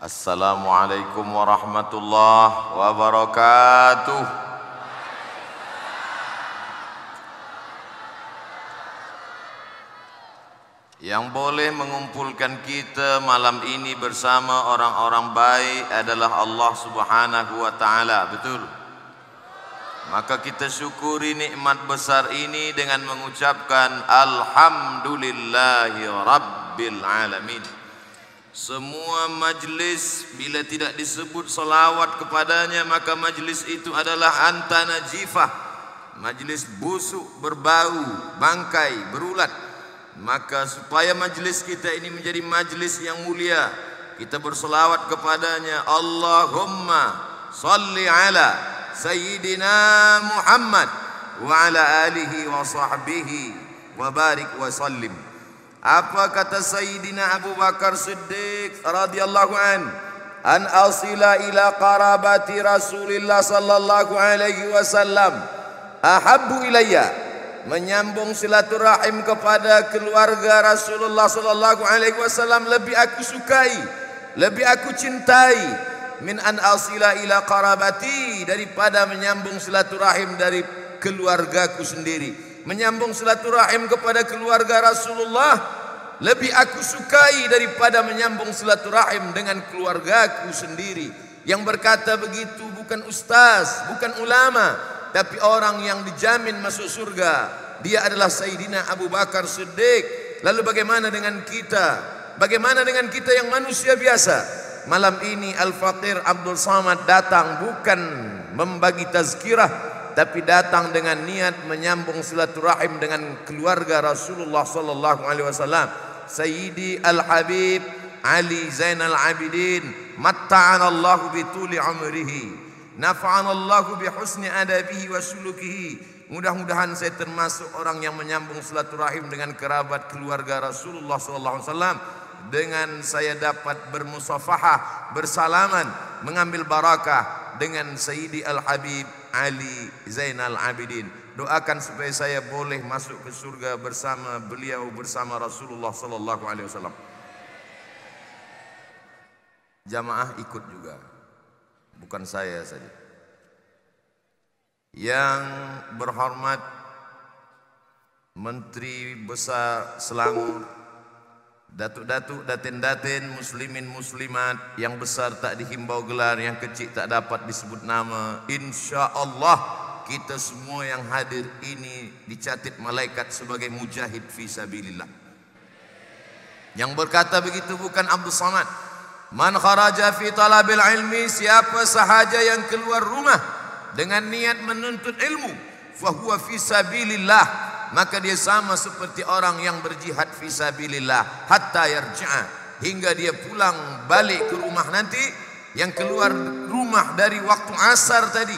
Assalamualaikum warahmatullahi wabarakatuh. Yang boleh mengumpulkan kita malam ini bersama orang-orang baik adalah Allah Subhanahu wa taala. Betul. Maka kita syukuri nikmat besar ini dengan mengucapkan Alhamdulillahi Rabbil alamin. Semua majlis bila tidak disebut salawat kepadanya maka majlis itu adalah antana jifah. Majlis busuk, berbau, bangkai, berulat. Maka supaya majlis kita ini menjadi majlis yang mulia, kita bersalawat kepadanya. Allahumma salli ala sayyidina Muhammad wa ala alihi wa sahbihi wa barik wa sallim. Apa kata Sayyidina Abu Bakar Siddiq radhiyallahu an an asila ila qarabati Rasulillah sallallahu alaihi wasallam ahabbu ilayya menyambung silaturahim kepada keluarga Rasulullah sallallahu alaihi wasallam lebih aku sukai lebih aku cintai min an asila ila qarabati daripada menyambung silaturahim dari keluargaku sendiri menyambung silaturahim kepada keluarga Rasulullah lebih aku sukai daripada menyambung silaturahim dengan keluargaku sendiri yang berkata begitu bukan ustaz bukan ulama tapi orang yang dijamin masuk surga dia adalah Sayyidina Abu Bakar Siddiq lalu bagaimana dengan kita bagaimana dengan kita yang manusia biasa malam ini Al-Fatir Abdul Samad datang bukan membagi tazkirah tapi datang dengan niat menyambung silaturahim dengan keluarga Rasulullah sallallahu alaihi wasallam Sayyidi Al Habib Ali Zainal Abidin matta'ana Allah bi tuli umrihi naf'an Allah bi husni adabihi wa sulukihi mudah-mudahan saya termasuk orang yang menyambung silaturahim dengan kerabat keluarga Rasulullah sallallahu alaihi wasallam dengan saya dapat bermusafahah bersalaman mengambil barakah dengan Sayyidi Al Habib Ali Zainal Abidin. Doakan supaya saya boleh masuk ke surga bersama beliau bersama Rasulullah sallallahu alaihi wasallam. Jamaah ikut juga. Bukan saya saja. Yang berhormat Menteri Besar Selangor Datuk-datuk, datin-datin, muslimin-muslimat Yang besar tak dihimbau gelar Yang kecil tak dapat disebut nama InsyaAllah kita semua yang hadir ini Dicatat malaikat sebagai mujahid fi sabilillah. Yang berkata begitu bukan Abdul Samad Man kharaja fi talabil ilmi Siapa sahaja yang keluar rumah Dengan niat menuntut ilmu Fahuwa sabilillah maka dia sama seperti orang yang berjihad fisabilillah hatta yarja'a hingga dia pulang balik ke rumah nanti yang keluar rumah dari waktu asar tadi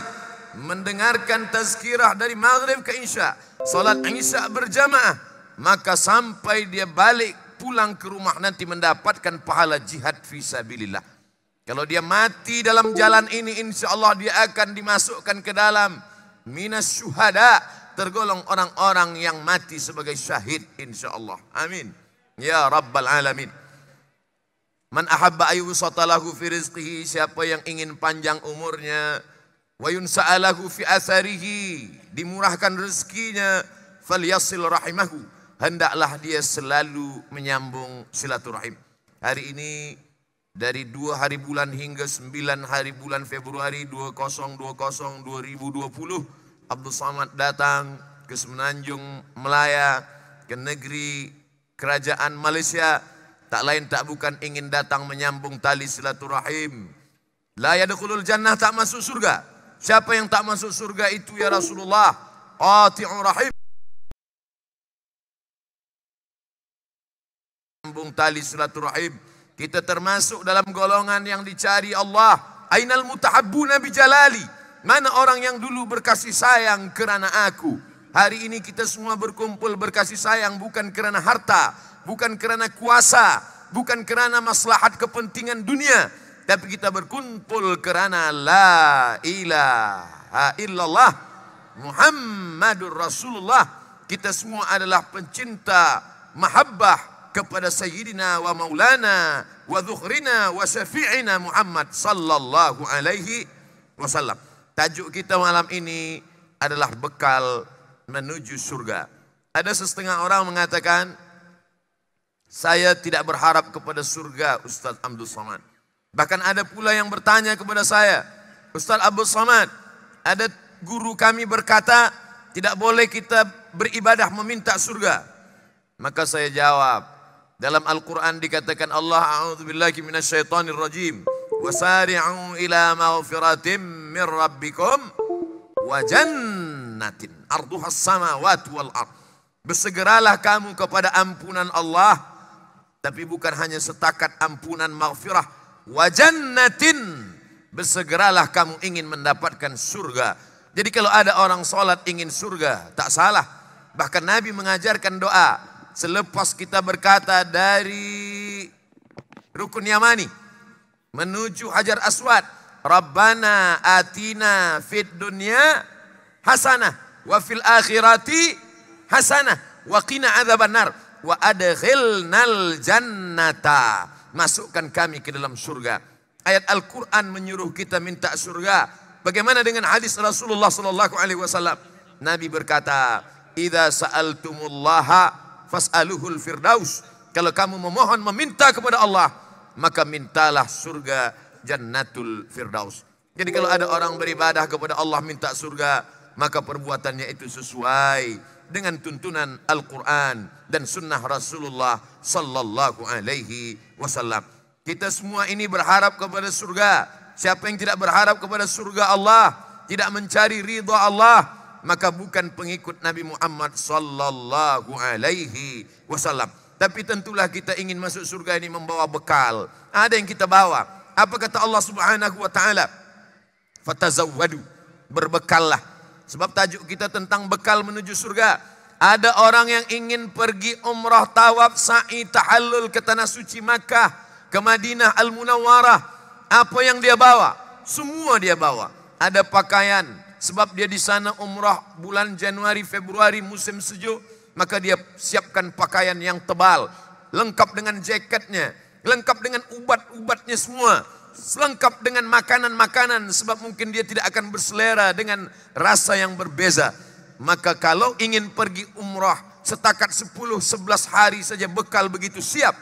mendengarkan tazkirah dari maghrib ke isya salat isya berjamaah maka sampai dia balik pulang ke rumah nanti mendapatkan pahala jihad fisabilillah kalau dia mati dalam jalan ini insyaallah dia akan dimasukkan ke dalam minas syuhada' tergolong orang-orang yang mati sebagai syahid insyaallah amin ya rabbal alamin man ahabba ayu satalahu fi rizqihi siapa yang ingin panjang umurnya wa yunsa'alahu fi asarihi dimurahkan rezekinya falyasil rahimahu hendaklah dia selalu menyambung silaturahim hari ini dari dua hari bulan hingga sembilan hari bulan Februari 2020 2020 Abdul Samad datang ke Semenanjung Melaya, ke negeri kerajaan Malaysia, tak lain tak bukan ingin datang menyambung tali silaturahim. La yadkhulul jannah tak masuk surga. Siapa yang tak masuk surga itu ya Rasulullah? Qati'ur rahim. Menyambung tali silaturahim. Kita termasuk dalam golongan yang dicari Allah. Ainal mutahabbu nabi jalali. Mana orang yang dulu berkasih sayang kerana aku? Hari ini kita semua berkumpul berkasih sayang bukan kerana harta, bukan kerana kuasa, bukan kerana maslahat kepentingan dunia, tapi kita berkumpul kerana la ilaha illallah Muhammadur Rasulullah. Kita semua adalah pencinta mahabbah kepada sayyidina wa maulana wa dhukhrina wa syafi'ina Muhammad sallallahu alaihi wasallam. Tajuk kita malam ini adalah bekal menuju surga. Ada setengah orang mengatakan, saya tidak berharap kepada surga Ustaz Abdul Somad. Bahkan ada pula yang bertanya kepada saya, Ustaz Abdul Somad, ada guru kami berkata, tidak boleh kita beribadah meminta surga. Maka saya jawab, dalam Al-Quran dikatakan Allah A'udzubillahiminasyaitanirrojim. وسارعوا إلى مغفرة من ربكم وجنة أرضها السماوات والأرض Bersegeralah kamu kepada ampunan Allah Tapi bukan hanya setakat ampunan maghfirah Wajannatin Bersegeralah kamu ingin mendapatkan surga Jadi kalau ada orang solat ingin surga Tak salah Bahkan Nabi mengajarkan doa Selepas kita berkata dari Rukun Yamani menuju Hajar Aswad. Rabbana atina fid dunya hasanah wa fil akhirati hasanah wa qina adzabannar wa adkhilnal jannata. Masukkan kami ke dalam surga. Ayat Al-Qur'an menyuruh kita minta surga. Bagaimana dengan hadis Rasulullah sallallahu alaihi wasallam? Nabi berkata, "Idza sa'altumullaha fas'aluhul firdaus." Kalau kamu memohon meminta kepada Allah, maka mintalah surga jannatul firdaus. Jadi kalau ada orang beribadah kepada Allah minta surga, maka perbuatannya itu sesuai dengan tuntunan Al-Quran dan sunnah Rasulullah sallallahu alaihi wasallam. Kita semua ini berharap kepada surga. Siapa yang tidak berharap kepada surga Allah, tidak mencari ridha Allah, maka bukan pengikut Nabi Muhammad sallallahu alaihi wasallam. Tapi tentulah kita ingin masuk surga ini membawa bekal. Ada yang kita bawa. Apa kata Allah Subhanahu wa taala? Fatazawwadu, berbekallah. Sebab tajuk kita tentang bekal menuju surga. Ada orang yang ingin pergi umrah tawaf sa'i tahallul ke tanah suci Makkah, ke Madinah Al Munawwarah. Apa yang dia bawa? Semua dia bawa. Ada pakaian sebab dia di sana umrah bulan Januari Februari musim sejuk. maka dia siapkan pakaian yang tebal, lengkap dengan jaketnya, lengkap dengan ubat-ubatnya semua, lengkap dengan makanan-makanan sebab mungkin dia tidak akan berselera dengan rasa yang berbeza. Maka kalau ingin pergi umrah setakat 10 11 hari saja bekal begitu siap,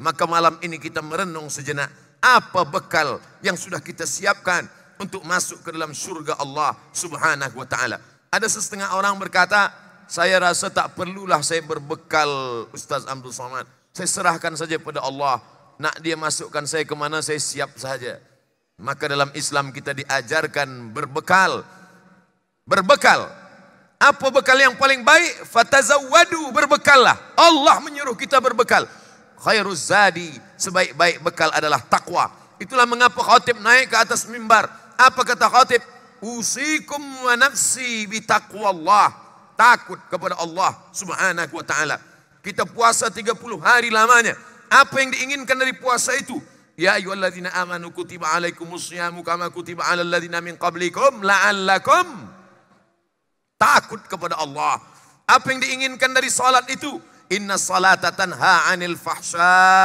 maka malam ini kita merenung sejenak apa bekal yang sudah kita siapkan untuk masuk ke dalam surga Allah Subhanahu wa taala. Ada setengah orang berkata, saya rasa tak perlulah saya berbekal Ustaz Abdul Somad. Saya serahkan saja pada Allah. Nak dia masukkan saya ke mana saya siap saja. Maka dalam Islam kita diajarkan berbekal. Berbekal. Apa bekal yang paling baik? Fatazawadu berbekal lah. Allah menyuruh kita berbekal. Khairuz zadi sebaik-baik bekal adalah takwa. Itulah mengapa khatib naik ke atas mimbar. Apa kata khatib? Usikum wa nafsi bitaqwallah. Allah. takut kepada Allah Subhanahu wa taala. Kita puasa 30 hari lamanya. Apa yang diinginkan dari puasa itu? Ya ayyuhalladzina amanu kutiba alaikumusyamu kama kutiba alal ladzina min qablikum la'allakum takut kepada Allah. Apa yang diinginkan dari salat itu? Inna salata tanha 'anil fahsya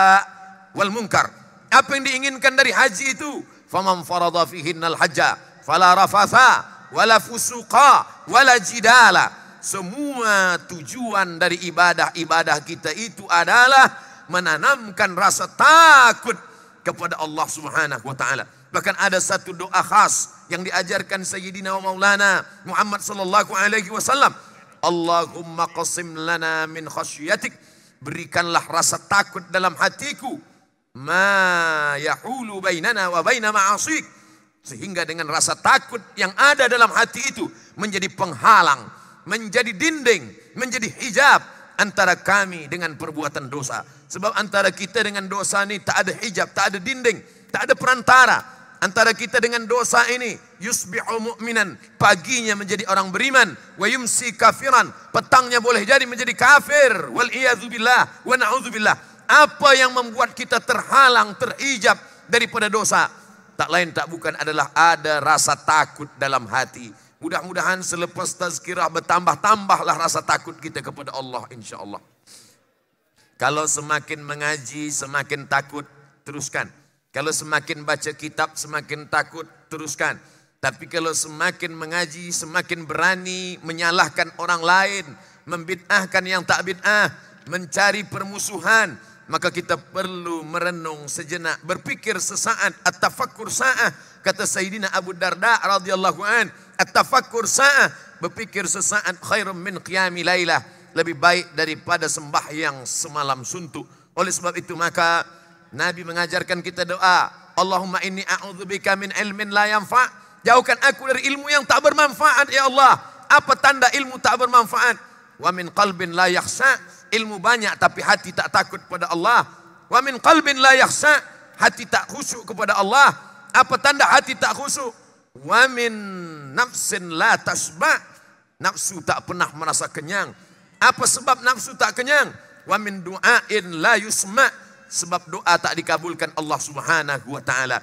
wal munkar. Apa yang diinginkan dari haji itu? Faman farada fihinnal hajja fala rafatha wala fusuqa wala jidala semua tujuan dari ibadah-ibadah kita itu adalah menanamkan rasa takut kepada Allah Subhanahu wa taala. Bahkan ada satu doa khas yang diajarkan Sayyidina wa Maulana Muhammad sallallahu alaihi wasallam. Allahumma qasim lana min khasyyatik. Berikanlah rasa takut dalam hatiku. Ma yahulu bainana wa baina ma'asik. Sehingga dengan rasa takut yang ada dalam hati itu menjadi penghalang menjadi dinding, menjadi hijab antara kami dengan perbuatan dosa. Sebab antara kita dengan dosa ini tak ada hijab, tak ada dinding, tak ada perantara. Antara kita dengan dosa ini, yusbi'u mu'minan, paginya menjadi orang beriman, wa yumsi kafiran, petangnya boleh jadi menjadi kafir, wal iyazubillah, wa na'udzubillah. Apa yang membuat kita terhalang, terijab daripada dosa? Tak lain tak bukan adalah ada rasa takut dalam hati. Mudah-mudahan selepas tazkirah bertambah-tambahlah rasa takut kita kepada Allah insya Allah. Kalau semakin mengaji semakin takut teruskan. Kalau semakin baca kitab semakin takut teruskan. Tapi kalau semakin mengaji semakin berani menyalahkan orang lain. Membid'ahkan yang tak bid'ah. Mencari permusuhan. Maka kita perlu merenung sejenak. Berpikir sesaat. At-tafakkur sa'ah kata Sayyidina Abu Darda radhiyallahu an at-tafakkur sa'ah berfikir sesaat khairum min qiyami lailah lebih baik daripada sembahyang semalam suntuk oleh sebab itu maka Nabi mengajarkan kita doa Allahumma inni a'udzubika min ilmin la yanfa jauhkan aku dari ilmu yang tak bermanfaat ya Allah apa tanda ilmu tak bermanfaat wa min qalbin la yakhsha ilmu banyak tapi hati tak takut kepada Allah wa min qalbin la yakhsha hati tak khusyuk kepada Allah apa tanda hati tak khusyuk? Wa min nafsin la tashba. Nafsu tak pernah merasa kenyang. Apa sebab nafsu tak kenyang? Wa min du'ain la yusma. Sebab doa tak dikabulkan Allah Subhanahu wa taala.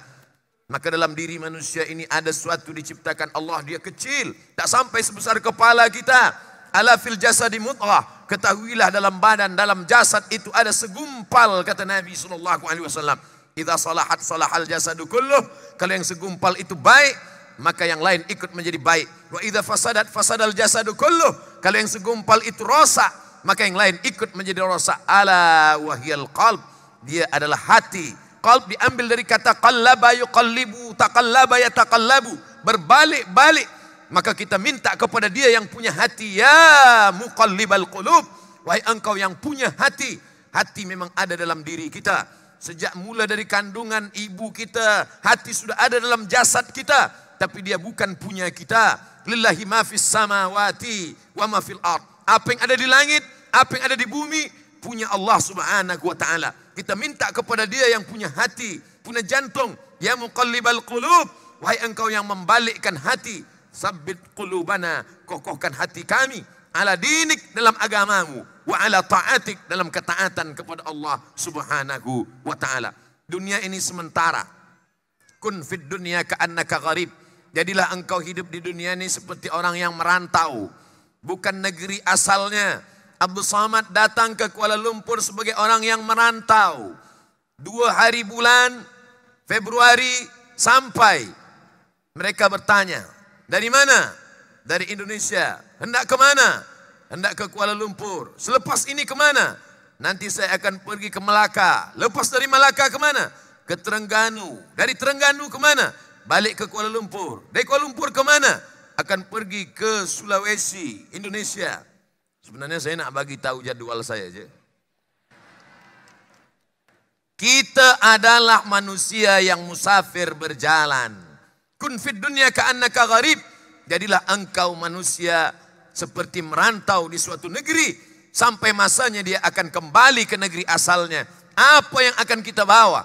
Maka dalam diri manusia ini ada suatu diciptakan Allah dia kecil, tak sampai sebesar kepala kita. Ala fil jasadi mudghah. Ketahuilah dalam badan, dalam jasad itu ada segumpal kata Nabi sallallahu alaihi wasallam. Idza salahat salahal jasadu kulluh. Kalau yang segumpal itu baik, maka yang lain ikut menjadi baik. Wa idza fasadat fasadal jasadu kulluh. Kalau yang segumpal itu rosak, maka yang lain ikut menjadi rosak. Ala wahyal qalb. Dia adalah hati. Qalb diambil dari kata qallaba yuqallibu taqallaba yataqallabu. Berbalik-balik. Maka kita minta kepada dia yang punya hati. Ya muqallibal qulub. Wahai engkau yang punya hati. Hati memang ada dalam diri Kita sejak mula dari kandungan ibu kita, hati sudah ada dalam jasad kita, tapi dia bukan punya kita. Lillahi ma fis samawati wa ma fil ard. Apa yang ada di langit, apa yang ada di bumi punya Allah Subhanahu wa taala. Kita minta kepada dia yang punya hati, punya jantung, ya muqallibal qulub, wahai engkau yang membalikkan hati, sabbit qulubana, kokohkan hati kami ala dinik dalam agamamu wa ala ta'atik dalam ketaatan kepada Allah subhanahu wa ta'ala dunia ini sementara kun fid dunia ka'annaka gharib jadilah engkau hidup di dunia ini seperti orang yang merantau bukan negeri asalnya Abdul Samad datang ke Kuala Lumpur sebagai orang yang merantau dua hari bulan Februari sampai mereka bertanya dari mana dari Indonesia. Hendak ke mana? Hendak ke Kuala Lumpur. Selepas ini ke mana? Nanti saya akan pergi ke Melaka. Lepas dari Melaka ke mana? Ke Terengganu. Dari Terengganu ke mana? Balik ke Kuala Lumpur. Dari Kuala Lumpur ke mana? Akan pergi ke Sulawesi, Indonesia. Sebenarnya saya nak bagi tahu jadual saya saja. Kita adalah manusia yang musafir berjalan. Kun fid dunya ka'annaka gharib. Jadilah engkau manusia seperti merantau di suatu negeri sampai masanya dia akan kembali ke negeri asalnya. Apa yang akan kita bawa?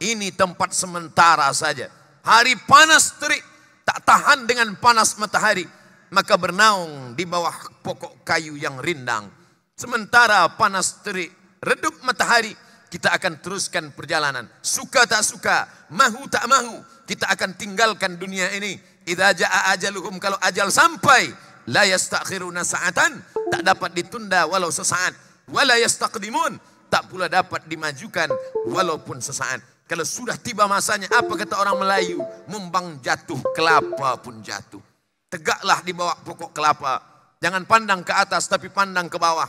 Ini tempat sementara saja. Hari panas terik, tak tahan dengan panas matahari, maka bernaung di bawah pokok kayu yang rindang. Sementara panas terik, redup matahari, kita akan teruskan perjalanan. Suka tak suka, mahu tak mahu, kita akan tinggalkan dunia ini idza jaa ajaluhum kalau ajal sampai la yastakhiruna sa'atan tak dapat ditunda walau sesaat wala yastaqdimun tak pula dapat dimajukan walaupun sesaat kalau sudah tiba masanya apa kata orang Melayu mumbang jatuh kelapa pun jatuh tegaklah di bawah pokok kelapa jangan pandang ke atas tapi pandang ke bawah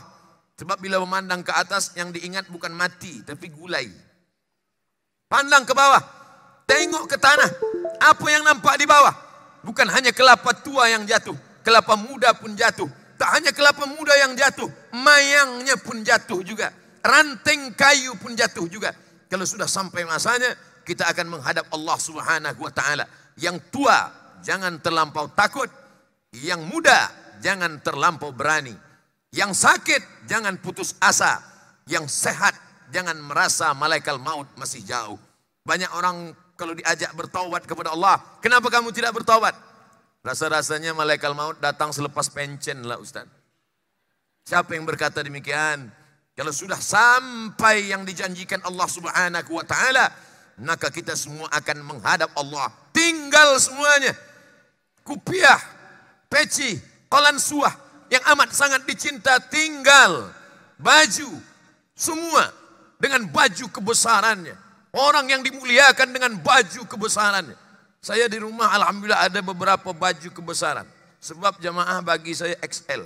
sebab bila memandang ke atas yang diingat bukan mati tapi gulai pandang ke bawah tengok ke tanah apa yang nampak di bawah Bukan hanya kelapa tua yang jatuh, kelapa muda pun jatuh. Tak hanya kelapa muda yang jatuh, mayangnya pun jatuh juga. Ranting kayu pun jatuh juga. Kalau sudah sampai masanya, kita akan menghadap Allah Subhanahu wa taala. Yang tua jangan terlampau takut, yang muda jangan terlampau berani. Yang sakit jangan putus asa, yang sehat jangan merasa malaikat maut masih jauh. Banyak orang kalau diajak bertawad kepada Allah. Kenapa kamu tidak bertawad? Rasa-rasanya malaikat maut datang selepas pencen lah Ustaz. Siapa yang berkata demikian? Kalau sudah sampai yang dijanjikan Allah Subhanahu wa taala, maka kita semua akan menghadap Allah. Tinggal semuanya. Kupiah, peci, kolan suah yang amat sangat dicinta tinggal. Baju semua dengan baju kebesarannya. Orang yang dimuliakan dengan baju kebesaran. Saya di rumah Alhamdulillah ada beberapa baju kebesaran. Sebab jamaah bagi saya XL.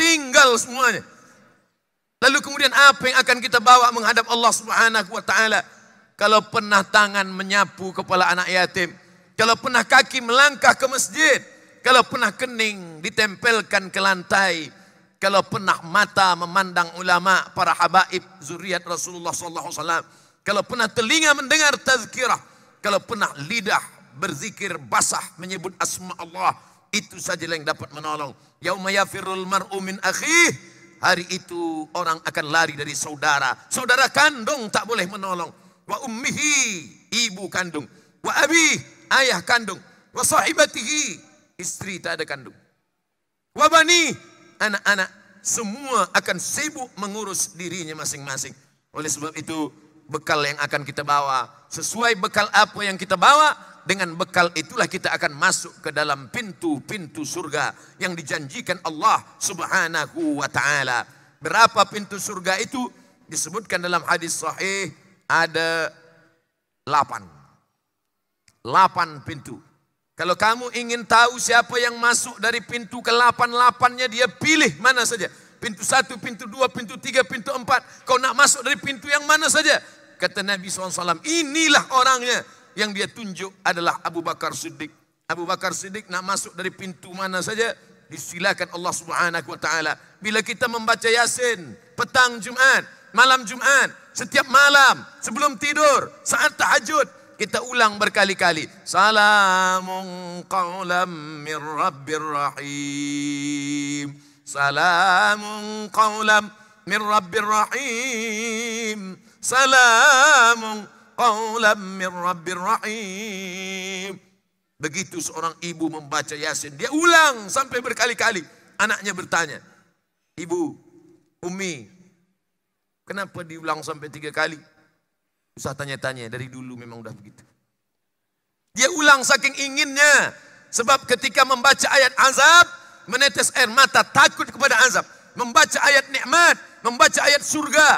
Tinggal semuanya. Lalu kemudian apa yang akan kita bawa menghadap Allah Subhanahu wa Kalau pernah tangan menyapu kepala anak yatim, kalau pernah kaki melangkah ke masjid, kalau pernah kening ditempelkan ke lantai, kalau pernah mata memandang ulama para habaib zuriat Rasulullah sallallahu alaihi wasallam kalau pernah telinga mendengar tazkirah kalau pernah lidah berzikir basah menyebut asma Allah itu saja yang dapat menolong yauma yafirul mar'u min akhihi hari itu orang akan lari dari saudara saudara kandung tak boleh menolong wa ummihi ibu kandung wa abi ayah kandung wa sahibatihi istri tak ada kandung wa bani anak-anak, semua akan sibuk mengurus dirinya masing-masing. Oleh sebab itu, bekal yang akan kita bawa, sesuai bekal apa yang kita bawa, dengan bekal itulah kita akan masuk ke dalam pintu-pintu surga yang dijanjikan Allah Subhanahu wa taala. Berapa pintu surga itu? Disebutkan dalam hadis sahih ada 8. 8 pintu. Kalau kamu ingin tahu siapa yang masuk dari pintu ke lapan-lapannya, dia pilih mana saja. Pintu satu, pintu dua, pintu tiga, pintu empat. Kau nak masuk dari pintu yang mana saja. Kata Nabi SAW, inilah orangnya yang dia tunjuk adalah Abu Bakar Siddiq. Abu Bakar Siddiq nak masuk dari pintu mana saja, disilakan Allah Subhanahu Wa Taala. Bila kita membaca Yasin, petang Jumat, malam Jumat, setiap malam, sebelum tidur, saat tahajud, kita ulang berkali-kali. Salamun qawlam min rabbir rahim. Salamun qawlam min rabbir rahim. Salamun qawlam min rabbir rahim. Begitu seorang ibu membaca Yasin, dia ulang sampai berkali-kali. Anaknya bertanya, Ibu, Umi, kenapa diulang sampai tiga kali? Usah tanya-tanya, dari dulu memang udah begitu. Dia ulang saking inginnya. Sebab ketika membaca ayat azab, menetes air mata takut kepada azab. Membaca ayat nikmat, membaca ayat surga,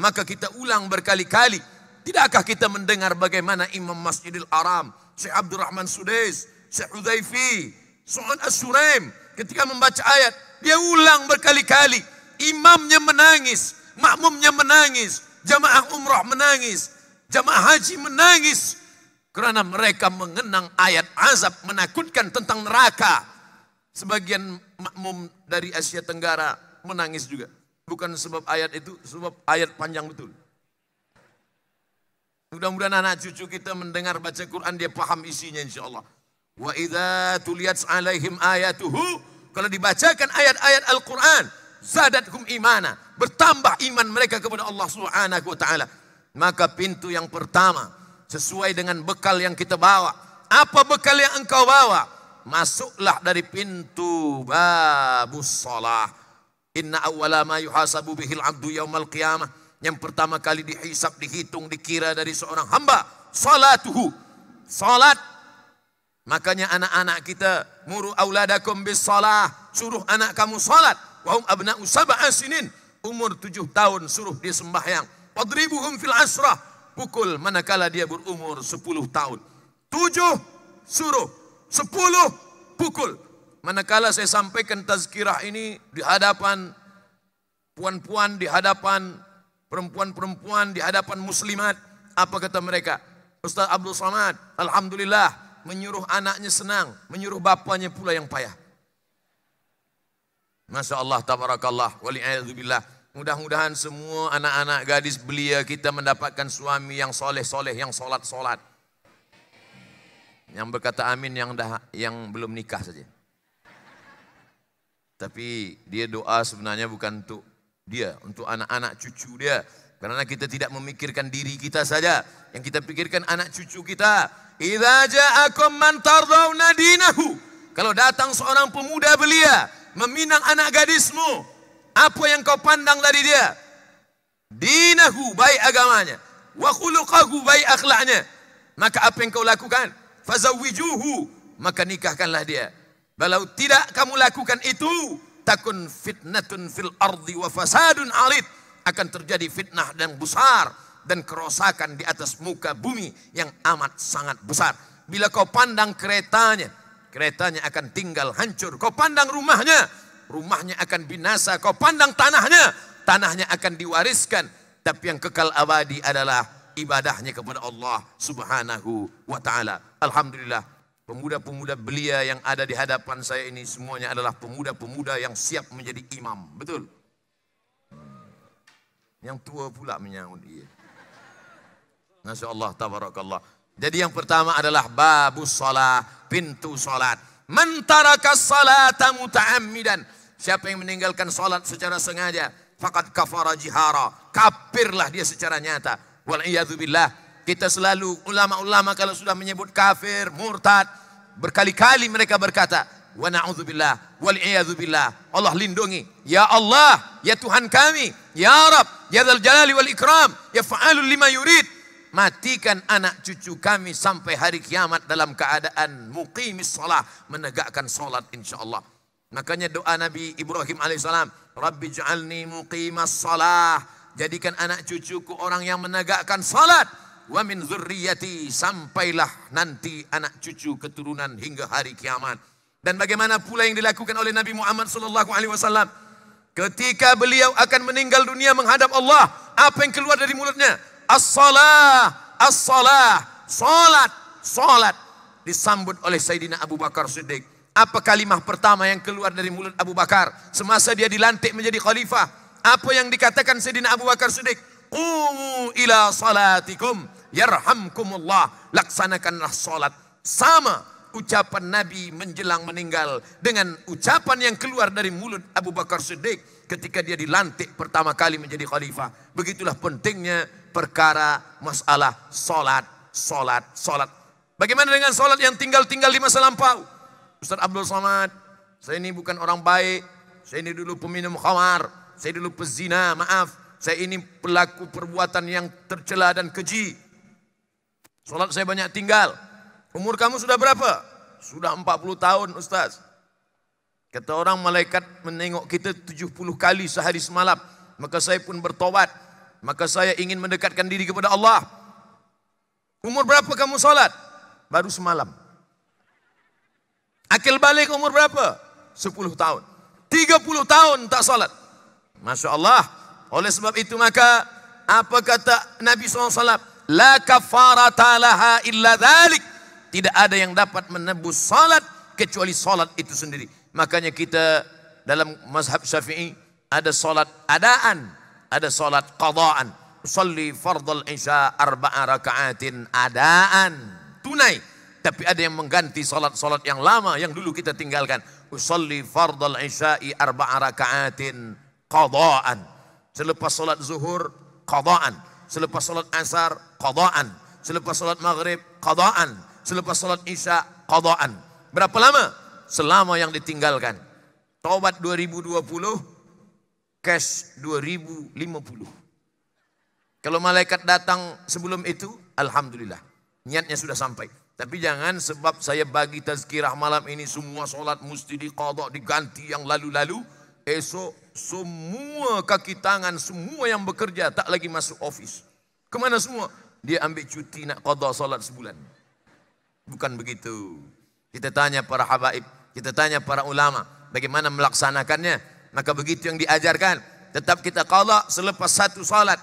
maka kita ulang berkali-kali. Tidakkah kita mendengar bagaimana Imam Masjidil Aram, Syekh Abdurrahman Sudais, Syekh Udaifi, Su'an As-Suraim ketika membaca ayat, dia ulang berkali-kali. Imamnya menangis, makmumnya menangis, jamaah umrah menangis, Jemaah haji menangis kerana mereka mengenang ayat azab menakutkan tentang neraka. Sebagian makmum dari Asia Tenggara menangis juga. Bukan sebab ayat itu, sebab ayat panjang betul. Mudah-mudahan anak cucu kita mendengar baca Quran dia paham isinya insya Allah. Wa idha tuliat alaihim ayatuhu. Kalau dibacakan ayat-ayat Al-Quran. Zadat kum imana. Bertambah iman mereka kepada Allah subhanahu wa ta'ala maka pintu yang pertama sesuai dengan bekal yang kita bawa. Apa bekal yang engkau bawa? Masuklah dari pintu babus salah. Inna awwala ma yuhasabu bihil abdu yaumal qiyamah. Yang pertama kali dihisap, dihitung, dikira dari seorang hamba. Salatuhu. Salat. Makanya anak-anak kita. Muru awladakum bis salah. Suruh anak kamu salat. Wahum abna'u sab'a asinin Umur tujuh tahun suruh disembahyang. sembahyang. Padribuhum fil asrah. Pukul manakala dia berumur 10 tahun. Tujuh suruh. Sepuluh pukul. Manakala saya sampaikan tazkirah ini di hadapan puan-puan, di hadapan perempuan-perempuan, di hadapan muslimat. Apa kata mereka? Ustaz Abdul Samad, Alhamdulillah menyuruh anaknya senang, menyuruh bapanya pula yang payah. Masya Allah, tabarakallah, wali'ayadzubillah. Mudah-mudahan semua anak-anak gadis belia kita mendapatkan suami yang soleh-soleh, yang solat-solat. Yang berkata amin yang dah, yang belum nikah saja. Tapi dia doa sebenarnya bukan untuk dia, untuk anak-anak cucu dia. kerana kita tidak memikirkan diri kita saja. Yang kita pikirkan anak cucu kita. Iza ja'akum man tardawna dinahu. Kalau datang seorang pemuda belia, meminang anak gadismu, Apa yang kau pandang dari dia? Dinahu baik agamanya. Wa khuluquhu baik akhlaknya. Maka apa yang kau lakukan? Fazawijuhu. Maka nikahkanlah dia. Kalau tidak kamu lakukan itu, takun fitnatun fil ardi wa fasadun alit. Akan terjadi fitnah dan besar dan kerosakan di atas muka bumi yang amat sangat besar. Bila kau pandang keretanya, keretanya akan tinggal hancur. Kau pandang rumahnya, rumahnya akan binasa. Kau pandang tanahnya, tanahnya akan diwariskan. Tapi yang kekal abadi adalah ibadahnya kepada Allah subhanahu wa ta'ala. Alhamdulillah. Pemuda-pemuda belia yang ada di hadapan saya ini semuanya adalah pemuda-pemuda yang siap menjadi imam. Betul? Yang tua pula menyahut dia. Masya tabarakallah. Jadi yang pertama adalah babus salat, pintu salat. Mentarakas salata tamu Mentarakas salat. Siapa yang meninggalkan salat secara sengaja, fakat kafara jihara. Kafirlah dia secara nyata. Wal'iyadzubillah. Kita selalu, ulama-ulama kalau sudah menyebut kafir, murtad, berkali-kali mereka berkata, wa na'udzubillah, wal'iyadzubillah. Allah lindungi. Ya Allah, ya Tuhan kami, ya Arab, ya dal jalali wal ikram, ya fa'alul lima yurid. Matikan anak cucu kami sampai hari kiamat dalam keadaan muqimis salah. Menegakkan salat insyaAllah. Makanya doa Nabi Ibrahim alaihissalam, Rabbi ja'alni muqimas salah. Jadikan anak cucuku orang yang menegakkan salat. Wa min zurriyati sampailah nanti anak cucu keturunan hingga hari kiamat. Dan bagaimana pula yang dilakukan oleh Nabi Muhammad sallallahu alaihi wasallam ketika beliau akan meninggal dunia menghadap Allah, apa yang keluar dari mulutnya? As-salah, as-salah, salat, salat disambut oleh Sayyidina Abu Bakar Siddiq. Apa kalimah pertama yang keluar dari mulut Abu Bakar semasa dia dilantik menjadi khalifah? Apa yang dikatakan Sayyidina Abu Bakar Siddiq? Qumu ila salatikum yarhamkumullah. Laksanakanlah salat. Sama ucapan Nabi menjelang meninggal dengan ucapan yang keluar dari mulut Abu Bakar Siddiq ketika dia dilantik pertama kali menjadi khalifah. Begitulah pentingnya perkara masalah salat, salat, salat. Bagaimana dengan salat yang tinggal-tinggal di masa lampau? Ustaz Abdul Somad, saya ini bukan orang baik. Saya ini dulu peminum khamar. Saya dulu pezina, maaf. Saya ini pelaku perbuatan yang tercela dan keji. Salat saya banyak tinggal. Umur kamu sudah berapa? Sudah 40 tahun, Ustaz. Kata orang malaikat menengok kita 70 kali sehari semalam. Maka saya pun bertobat. Maka saya ingin mendekatkan diri kepada Allah. Umur berapa kamu salat? Baru semalam. Akil balik umur berapa? 10 tahun. 30 tahun tak solat. Masya Allah. Oleh sebab itu maka apa kata Nabi SAW? La kafarata laha illa dhalik. Tidak ada yang dapat menebus solat kecuali solat itu sendiri. Makanya kita dalam mazhab syafi'i ada solat adaan. Ada solat qadaan. Salli fardal isya arba'a raka'atin adaan. Tunai. Tapi ada yang mengganti salat-salat yang lama yang dulu kita tinggalkan. Usalli fardal isya'i arba'a raka'atin qada'an. Selepas salat zuhur, qada'an. Selepas salat asar, qada'an. Selepas salat maghrib, qada'an. Selepas salat isya, qada'an. Berapa lama? Selama yang ditinggalkan. Taubat 2020, cash 2050. Kalau malaikat datang sebelum itu, Alhamdulillah. Niatnya sudah sampai. Tapi jangan sebab saya bagi tazkirah malam ini semua solat mesti dikodok diganti yang lalu-lalu. Esok semua kaki tangan semua yang bekerja tak lagi masuk office. Kemana semua? Dia ambil cuti nak kodok solat sebulan. Bukan begitu. Kita tanya para habaib, kita tanya para ulama bagaimana melaksanakannya. Maka begitu yang diajarkan. Tetap kita kodok selepas satu solat.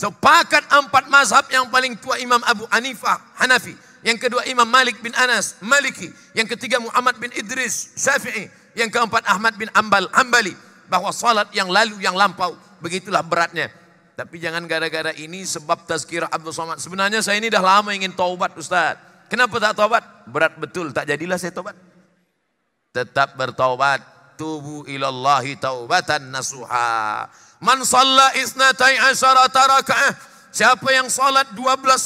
Sepakat empat mazhab yang paling tua Imam Abu Hanifah, Hanafi. Yang kedua Imam Malik bin Anas Maliki. Yang ketiga Muhammad bin Idris Syafi'i. Yang keempat Ahmad bin Ambal Ambali. Bahawa salat yang lalu yang lampau. Begitulah beratnya. Tapi jangan gara-gara ini sebab tazkirah Abdul Somad. Sebenarnya saya ini dah lama ingin taubat Ustaz. Kenapa tak taubat? Berat betul. Tak jadilah saya taubat. Tetap bertaubat. Tubu ilallahi taubatan nasuha. Man salla isnatai asyara Siapa yang salat 12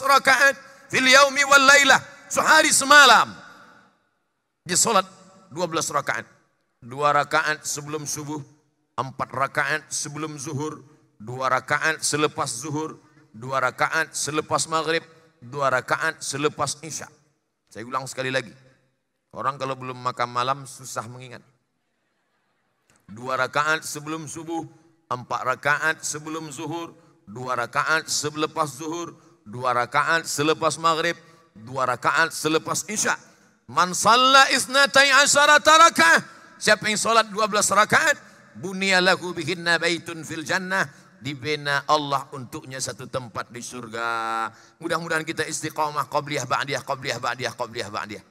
rakaat fil yaumi wal lailah sehari semalam dia solat 12 rakaat dua rakaat sebelum subuh empat rakaat sebelum zuhur dua rakaat selepas zuhur dua rakaat selepas maghrib dua rakaat selepas isya saya ulang sekali lagi orang kalau belum makan malam susah mengingat dua rakaat sebelum subuh empat rakaat sebelum zuhur dua rakaat selepas zuhur dua rakaat selepas maghrib, dua rakaat selepas isya. Man salla isnatai asyarata rakaat. Siapa yang salat 12 rakaat, bunia lahu bihinna baitun fil jannah. Dibina Allah untuknya satu tempat di surga. Mudah-mudahan kita istiqomah qabliyah ba'diyah qabliyah ba'diyah qabliyah ba'diyah.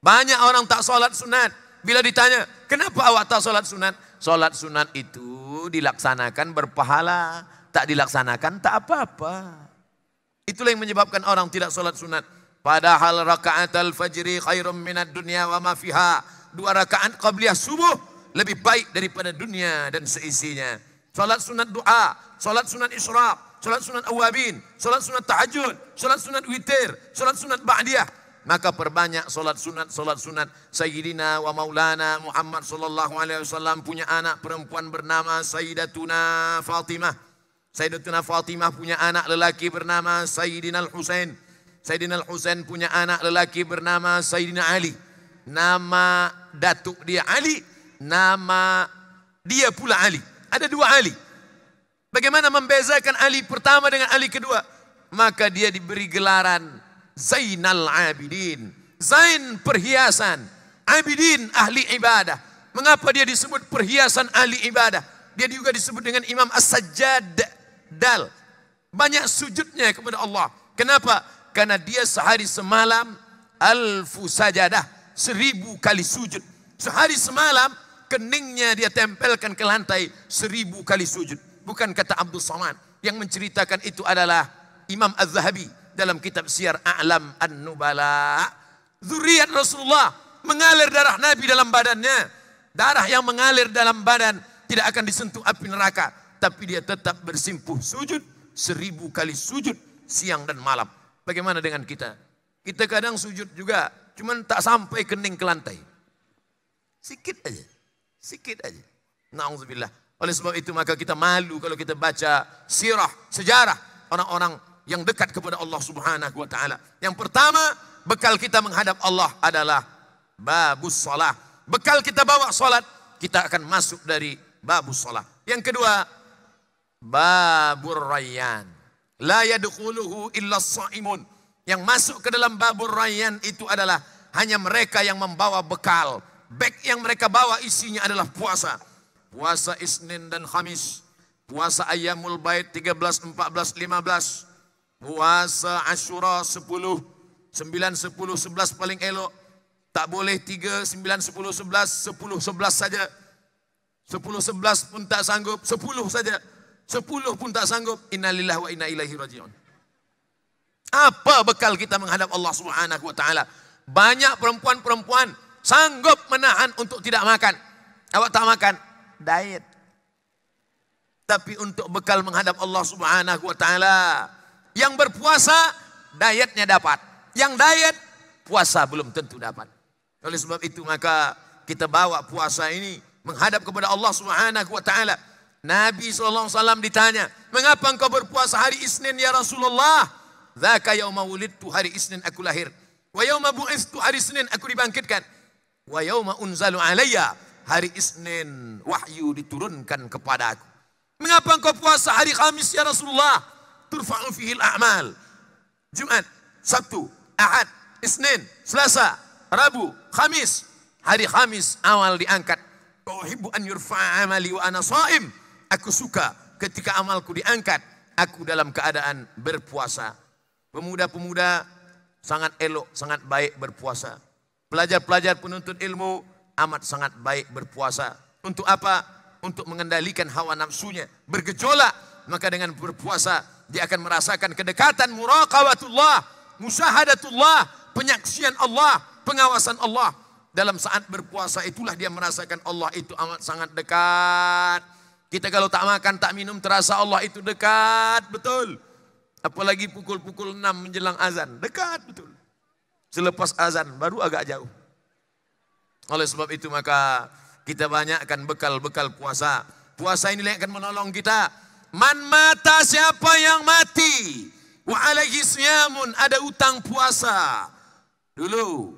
Banyak orang tak salat sunat. Bila ditanya, kenapa awak tak salat sunat? Salat sunat itu dilaksanakan berpahala. Tak dilaksanakan tak apa-apa. Itulah yang menyebabkan orang tidak solat sunat. Padahal rakaat al-fajri khairum minat dunia wa ma'fiha, Dua rakaat qabliyah subuh lebih baik daripada dunia dan seisinya. Solat sunat doa, solat sunat israf, solat sunat awabin, solat sunat tahajud, solat sunat witir, solat sunat ba'diyah. Maka perbanyak solat sunat, solat sunat Sayyidina wa maulana Muhammad sallallahu alaihi wasallam punya anak perempuan bernama Sayyidatuna Fatimah. Sayyidatina Fatimah punya anak lelaki bernama Sayyidina Al-Husain. Sayyidina Al-Husain punya anak lelaki bernama Sayyidina Ali. Nama datuk dia Ali, nama dia pula Ali. Ada dua Ali. Bagaimana membezakan Ali pertama dengan Ali kedua? Maka dia diberi gelaran Zainal Abidin. Zain perhiasan. Abidin ahli ibadah. Mengapa dia disebut perhiasan ahli ibadah? Dia juga disebut dengan Imam As-Sajjad dal. Banyak sujudnya kepada Allah. Kenapa? Karena dia sehari semalam alfu sajadah. Seribu kali sujud. Sehari semalam keningnya dia tempelkan ke lantai seribu kali sujud. Bukan kata Abdul Salman. Yang menceritakan itu adalah Imam Az-Zahabi dalam kitab siar A'lam An-Nubala. Zuriat Rasulullah mengalir darah Nabi dalam badannya. Darah yang mengalir dalam badan tidak akan disentuh api neraka tapi dia tetap bersimpuh sujud seribu kali sujud siang dan malam. Bagaimana dengan kita? Kita kadang sujud juga, cuma tak sampai kening ke lantai. Sikit aja. Sikit aja. Nauzubillah. Oleh sebab itu maka kita malu kalau kita baca sirah, sejarah orang-orang yang dekat kepada Allah Subhanahu wa taala. Yang pertama, bekal kita menghadap Allah adalah babus salat. Bekal kita bawa salat, kita akan masuk dari babus salat. Yang kedua, babur rayyan. La yadkhuluhu illa saimun. Yang masuk ke dalam babur rayyan itu adalah hanya mereka yang membawa bekal. Bag yang mereka bawa isinya adalah puasa. Puasa Isnin dan Khamis. Puasa Ayyamul Bait 13, 14, 15. Puasa Ashura 10. 9, 10, 11 paling elok. Tak boleh 3, 9, 10, 11. 10, 11 saja. 10, 11 pun tak sanggup. 10 saja. Sepuluh pun tak sanggup. Innalillah wa inna ilaihi raji'un. Apa bekal kita menghadap Allah subhanahu wa ta'ala? Banyak perempuan-perempuan sanggup menahan untuk tidak makan. Awak tak makan? Diet. Tapi untuk bekal menghadap Allah subhanahu wa ta'ala. Yang berpuasa, dietnya dapat. Yang diet, puasa belum tentu dapat. Oleh sebab itu maka kita bawa puasa ini menghadap kepada Allah subhanahu wa ta'ala. Nabi SAW ditanya, mengapa engkau berpuasa hari Isnin ya Rasulullah? Zaka yauma tu hari Isnin aku lahir. Wa yauma tu hari Isnin aku dibangkitkan. Wa yauma unzalu alaya hari Isnin wahyu diturunkan kepada aku. Mengapa engkau puasa hari Kamis ya Rasulullah? Turfa'u fihi al-a'mal. Jumat, Sabtu, Ahad, Isnin, Selasa, Rabu, Khamis. Hari Khamis awal diangkat. Tuhibu an yurfa'a amali wa ana sa'im. Aku suka ketika amalku diangkat. Aku dalam keadaan berpuasa. Pemuda-pemuda sangat elok, sangat baik berpuasa. Pelajar-pelajar penuntut ilmu amat sangat baik berpuasa. Untuk apa? Untuk mengendalikan hawa nafsunya. Bergejolak. Maka dengan berpuasa dia akan merasakan kedekatan muraqabatullah, musyahadatullah, penyaksian Allah, pengawasan Allah. Dalam saat berpuasa itulah dia merasakan Allah itu amat sangat dekat. Kita kalau tak makan, tak minum, terasa Allah itu dekat, betul. Apalagi pukul-pukul 6 menjelang azan, dekat, betul. Selepas azan, baru agak jauh. Oleh sebab itu maka kita banyakkan bekal-bekal puasa. Puasa ini akan menolong kita. Man mata siapa yang mati. Wa alaihi siyamun ada utang puasa. Dulu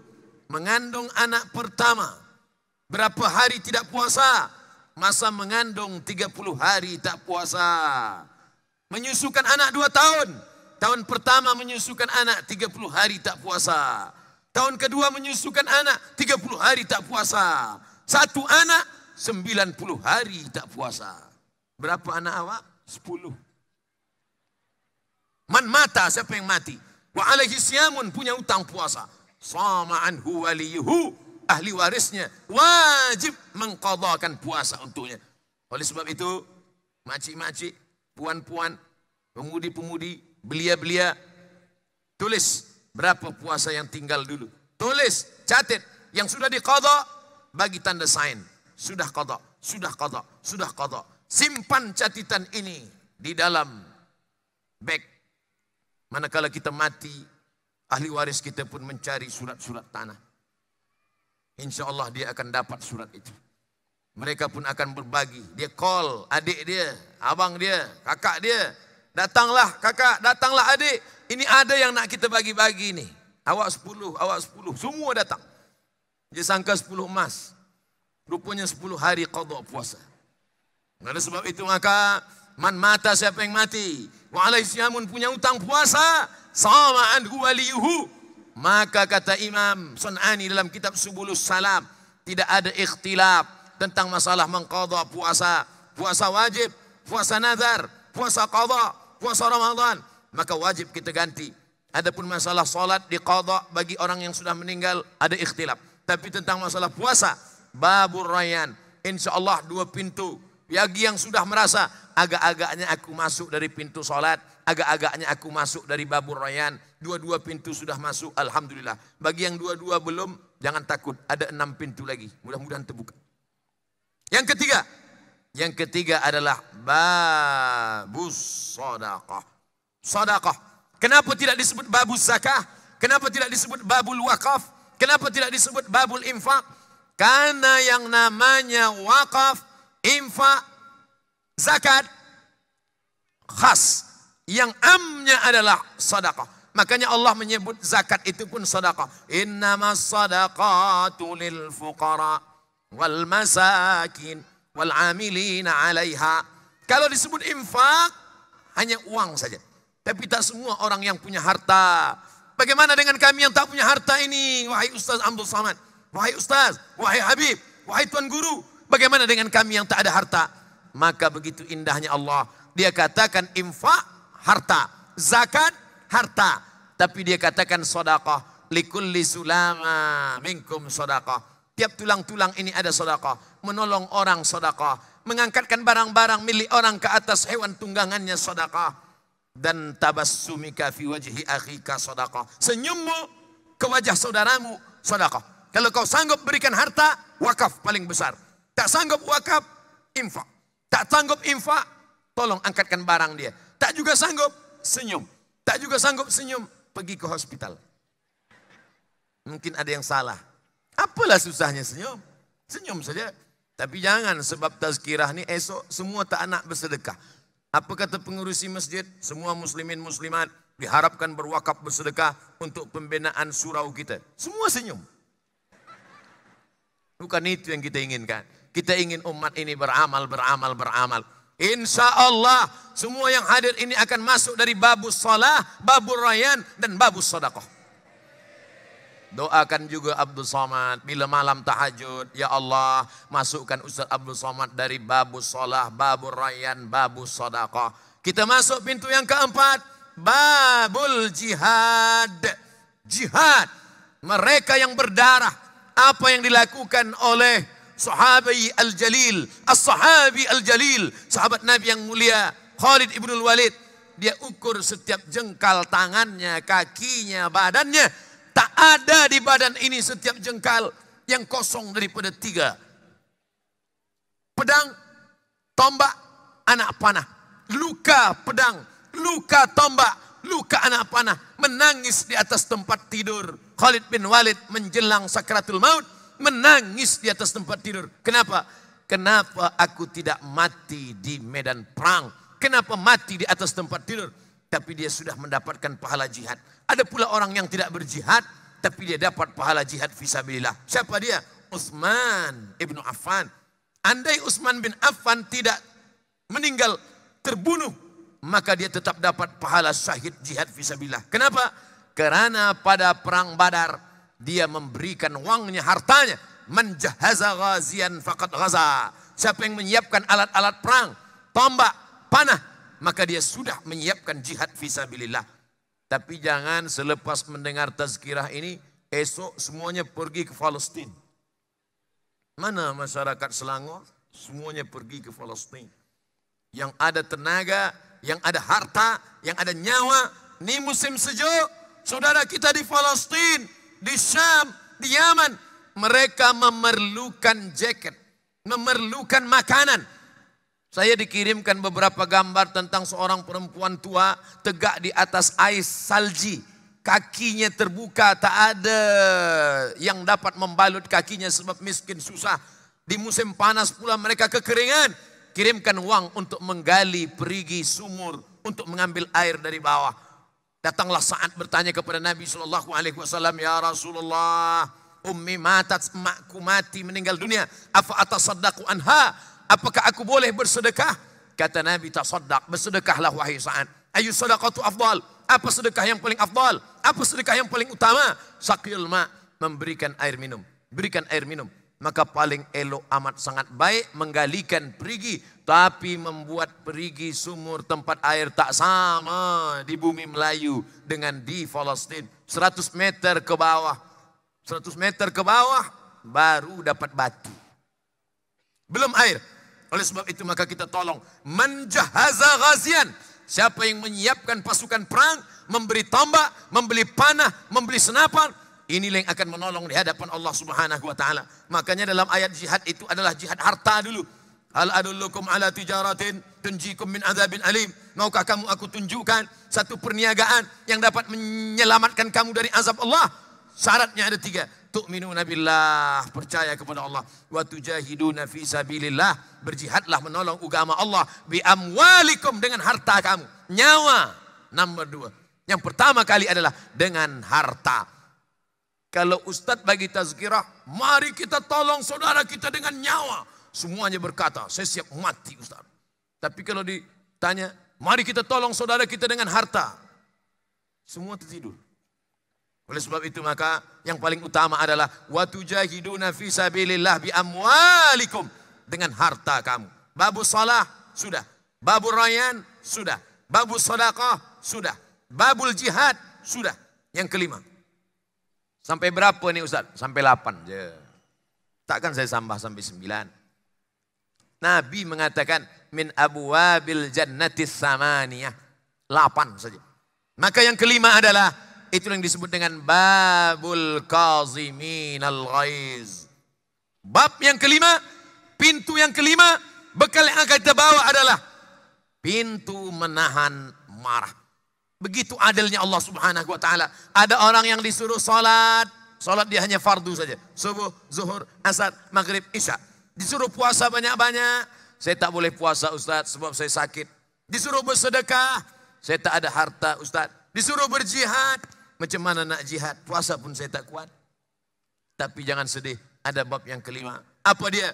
mengandung anak pertama. Berapa hari tidak puasa. Puasa masa mengandung 30 hari tak puasa. Menyusukan anak 2 tahun. Tahun pertama menyusukan anak 30 hari tak puasa. Tahun kedua menyusukan anak 30 hari tak puasa. Satu anak 90 hari tak puasa. Berapa anak awak? 10. Man mata siapa yang mati? Wa alaihi siamun punya utang puasa. Sama'an huwa liyuhu ahli warisnya wajib mengkodokan puasa untuknya. Oleh sebab itu, macik-macik, puan-puan, pemudi-pemudi, belia-belia, tulis berapa puasa yang tinggal dulu. Tulis, catat yang sudah dikodok, bagi tanda sign. Sudah kodok, sudah kodok, sudah kodok. Simpan catatan ini di dalam bag. Manakala kita mati, ahli waris kita pun mencari surat-surat tanah. Insya Allah dia akan dapat surat itu. Mereka pun akan berbagi. Dia call adik dia, abang dia, kakak dia. Datanglah kakak, datanglah adik. Ini ada yang nak kita bagi-bagi ni. Awak sepuluh, awak sepuluh. Semua datang. Dia sangka sepuluh emas. Rupanya sepuluh hari qadha puasa. Oleh sebab itu maka man mata siapa yang mati. Wa alaih punya utang puasa. Sama'an huwa liyuhu. Maka kata Imam Sunani dalam kitab Subulus Salam. Tidak ada ikhtilaf tentang masalah mengkodok puasa. Puasa wajib, puasa nazar, puasa kodok, puasa Ramadan. Maka wajib kita ganti. Adapun masalah solat di kodok bagi orang yang sudah meninggal ada ikhtilaf. Tapi tentang masalah puasa, babur rayan. InsyaAllah dua pintu. Bagi yang sudah merasa agak-agaknya aku masuk dari pintu solat. agak-agaknya aku masuk dari Babur Royan. Dua-dua pintu sudah masuk, Alhamdulillah. Bagi yang dua-dua belum, jangan takut. Ada enam pintu lagi, mudah-mudahan terbuka. Yang ketiga, yang ketiga adalah babus sadaqah. Sadaqah. Kenapa tidak disebut babus zakah? Kenapa tidak disebut babul wakaf? Kenapa tidak disebut babul infak? Karena yang namanya wakaf, infak, zakat khas yang amnya adalah sedekah. Makanya Allah menyebut zakat itu pun sedekah. Innamas sadaqatu lil fuqara wal masakin wal amilina 'alaiha. Kalau disebut infak hanya uang saja. Tapi tak semua orang yang punya harta. Bagaimana dengan kami yang tak punya harta ini? Wahai Ustaz Abdul Samad, wahai Ustaz, wahai Habib, wahai Tuan Guru. Bagaimana dengan kami yang tak ada harta? Maka begitu indahnya Allah. Dia katakan infak harta. Zakat, harta. Tapi dia katakan sodakoh. Likulli lizulama, minkum sodakoh. Tiap tulang-tulang ini ada sodakoh. Menolong orang sodakoh. Mengangkatkan barang-barang milik orang ke atas hewan tunggangannya sodakoh. Dan tabassumika fi wajhi akhika sodakoh. Senyummu ke wajah saudaramu sodakoh. Kalau kau sanggup berikan harta, wakaf paling besar. Tak sanggup wakaf, infak. Tak sanggup infak, tolong angkatkan barang dia. Tak juga sanggup, senyum. Tak juga sanggup, senyum. Pergi ke hospital. Mungkin ada yang salah. Apalah susahnya senyum? Senyum saja. Tapi jangan sebab tazkirah ni esok semua tak anak bersedekah. Apa kata pengurusi masjid? Semua muslimin muslimat diharapkan berwakaf bersedekah untuk pembinaan surau kita. Semua senyum. Bukan itu yang kita inginkan. Kita ingin umat ini beramal, beramal, beramal. Insya Allah semua yang hadir ini akan masuk dari babu salah, babu rayan dan babu sadaqah. Doakan juga Abdul Somad bila malam tahajud. Ya Allah masukkan Ustaz Abdul Somad dari babu salah, babu rayan, babu sadaqah. Kita masuk pintu yang keempat. Babul jihad. Jihad. Mereka yang berdarah. Apa yang dilakukan oleh sahabi al-jalil, as-sahabi al-jalil, sahabat Nabi yang mulia Khalid ibnul Walid. Dia ukur setiap jengkal tangannya, kakinya, badannya. Tak ada di badan ini setiap jengkal yang kosong daripada tiga. Pedang, tombak, anak panah. Luka pedang, luka tombak, luka anak panah. Menangis di atas tempat tidur. Khalid bin Walid menjelang sakratul maut menangis di atas tempat tidur. Kenapa? Kenapa aku tidak mati di medan perang? Kenapa mati di atas tempat tidur? Tapi dia sudah mendapatkan pahala jihad. Ada pula orang yang tidak berjihad, tapi dia dapat pahala jihad visabilillah. Siapa dia? Utsman ibnu Affan. Andai Utsman bin Affan tidak meninggal terbunuh, maka dia tetap dapat pahala syahid jihad visabilillah. Kenapa? Karena pada perang Badar dia memberikan uangnya, hartanya. Menjahaza ghazian fakat ghaza. Siapa yang menyiapkan alat-alat perang, tombak, panah, maka dia sudah menyiapkan jihad visabilillah. Tapi jangan selepas mendengar tazkirah ini, esok semuanya pergi ke Palestina. Mana masyarakat Selangor? Semuanya pergi ke Palestina. Yang ada tenaga, yang ada harta, yang ada nyawa, ini musim sejuk, saudara kita di Palestina di Syam, di Yaman, mereka memerlukan jaket, memerlukan makanan. Saya dikirimkan beberapa gambar tentang seorang perempuan tua tegak di atas ais salji. Kakinya terbuka, tak ada yang dapat membalut kakinya sebab miskin susah. Di musim panas pula mereka kekeringan. Kirimkan uang untuk menggali perigi sumur untuk mengambil air dari bawah. Datanglah saat bertanya kepada Nabi Shallallahu Alaihi Wasallam, ya Rasulullah, ummi matat makku mati meninggal dunia. Apa atas sadaku anha? Apakah aku boleh bersedekah? Kata Nabi tasaddaq, bersedekahlah wahai saat. Ayu sadaqatu afdal. Apa sedekah yang paling afdal? Apa sedekah yang paling utama? Sakil ma, memberikan air minum. Berikan air minum maka paling elok amat sangat baik menggalikan perigi tapi membuat perigi sumur tempat air tak sama di bumi Melayu dengan di Palestin 100 meter ke bawah 100 meter ke bawah baru dapat batu belum air oleh sebab itu maka kita tolong menjahaza ghazian siapa yang menyiapkan pasukan perang memberi tombak membeli panah membeli senapan Inilah yang akan menolong di hadapan Allah Subhanahu wa taala. Makanya dalam ayat jihad itu adalah jihad harta dulu. Hal adullukum ala tijaratin tunjikum min azabin alim. Maukah kamu aku tunjukkan satu perniagaan yang dapat menyelamatkan kamu dari azab Allah? Syaratnya ada tiga. Tu'minuna billah, percaya kepada Allah. Wa tujahiduna fi sabilillah, berjihadlah menolong agama Allah. Bi amwalikum dengan harta kamu. Nyawa, nomor dua. Yang pertama kali adalah dengan harta. Kalau ustaz bagi tazkirah, mari kita tolong saudara kita dengan nyawa. Semuanya berkata, saya siap mati ustaz. Tapi kalau ditanya, mari kita tolong saudara kita dengan harta. Semua tertidur. Oleh sebab itu maka yang paling utama adalah watujahiduna fi sabilillah bi amwalikum dengan harta kamu. Babu salah sudah. Babu rayan sudah. Babu sedekah sudah. Babul jihad sudah. Yang kelima, Sampai berapa nih Ustaz? Sampai 8 je. Takkan saya sambah sampai 9. Nabi mengatakan min abwabil jannati samaniyah. 8 saja. Maka yang kelima adalah itu yang disebut dengan babul qazimin al ghaiz. Bab yang kelima, pintu yang kelima, bekal yang akan kita bawa adalah pintu menahan marah. Begitu adilnya Allah Subhanahu wa taala. Ada orang yang disuruh salat, salat dia hanya fardu saja. Subuh, zuhur, asar, maghrib, isya. Disuruh puasa banyak-banyak, saya tak boleh puasa Ustaz sebab saya sakit. Disuruh bersedekah, saya tak ada harta Ustaz. Disuruh berjihad, macam mana nak jihad? Puasa pun saya tak kuat. Tapi jangan sedih, ada bab yang kelima. Apa dia?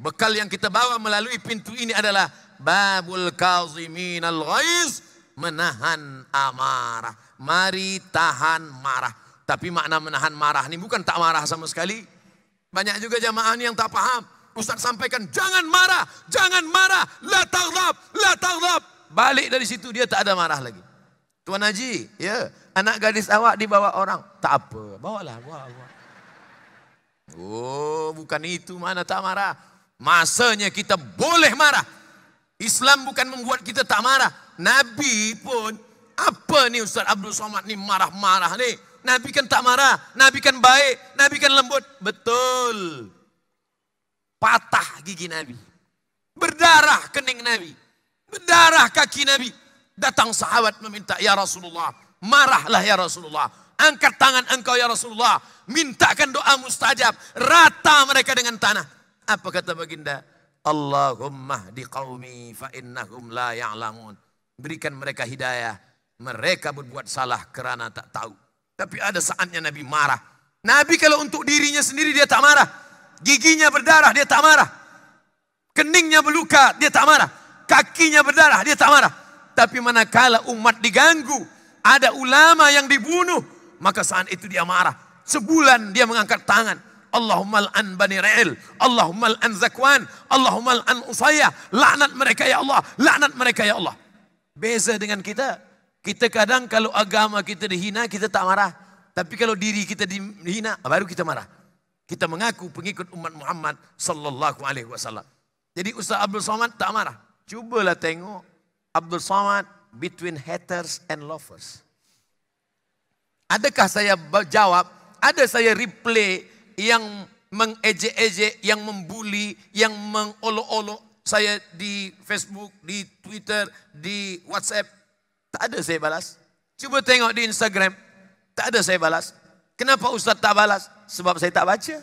Bekal yang kita bawa melalui pintu ini adalah babul kazimin al-ghaiz menahan amarah. Mari tahan marah. Tapi makna menahan marah ini bukan tak marah sama sekali. Banyak juga jamaah ini yang tak paham. Ustaz sampaikan, jangan marah, jangan marah. La taghdab, la taghdab. Balik dari situ dia tak ada marah lagi. Tuan Haji, ya, anak gadis awak dibawa orang. Tak apa, bawalah, bawa, bawa. Oh, bukan itu mana tak marah. Masanya kita boleh marah. Islam bukan membuat kita tak marah. Nabi pun apa ni Ustaz Abdul Somad ni marah-marah ni. Nabi kan tak marah. Nabi kan baik. Nabi kan lembut. Betul. Patah gigi Nabi. Berdarah kening Nabi. Berdarah kaki Nabi. Datang sahabat meminta, Ya Rasulullah, marahlah Ya Rasulullah. Angkat tangan engkau Ya Rasulullah. Mintakan doa mustajab. Rata mereka dengan tanah. Apa kata baginda? Allahumma di qawmi fa'innahum la ya'lamun. Berikan mereka hidayah. Mereka berbuat salah kerana tak tahu. Tapi ada saatnya Nabi marah. Nabi kalau untuk dirinya sendiri dia tak marah. Giginya berdarah dia tak marah. Keningnya berluka dia tak marah. Kakinya berdarah dia tak marah. Tapi manakala umat diganggu. Ada ulama yang dibunuh. Maka saat itu dia marah. Sebulan dia mengangkat tangan. Allahumma al-an Bani Ra'il, Allahumma al-an Zakwan, Allahumma al-an Usaya. Laknat mereka ya Allah, laknat mereka ya Allah. Beza dengan kita. Kita kadang kalau agama kita dihina, kita tak marah. Tapi kalau diri kita dihina, baru kita marah. Kita mengaku pengikut umat Muhammad sallallahu alaihi wasallam. Jadi Ustaz Abdul Somad tak marah. Cubalah tengok Abdul Somad between haters and lovers. Adakah saya jawab? Ada saya reply yang mengejek-ejek, yang membuli, yang mengolok-olok saya di Facebook, di Twitter, di WhatsApp, tak ada saya balas. Cuba tengok di Instagram, tak ada saya balas. Kenapa Ustaz tak balas? Sebab saya tak baca.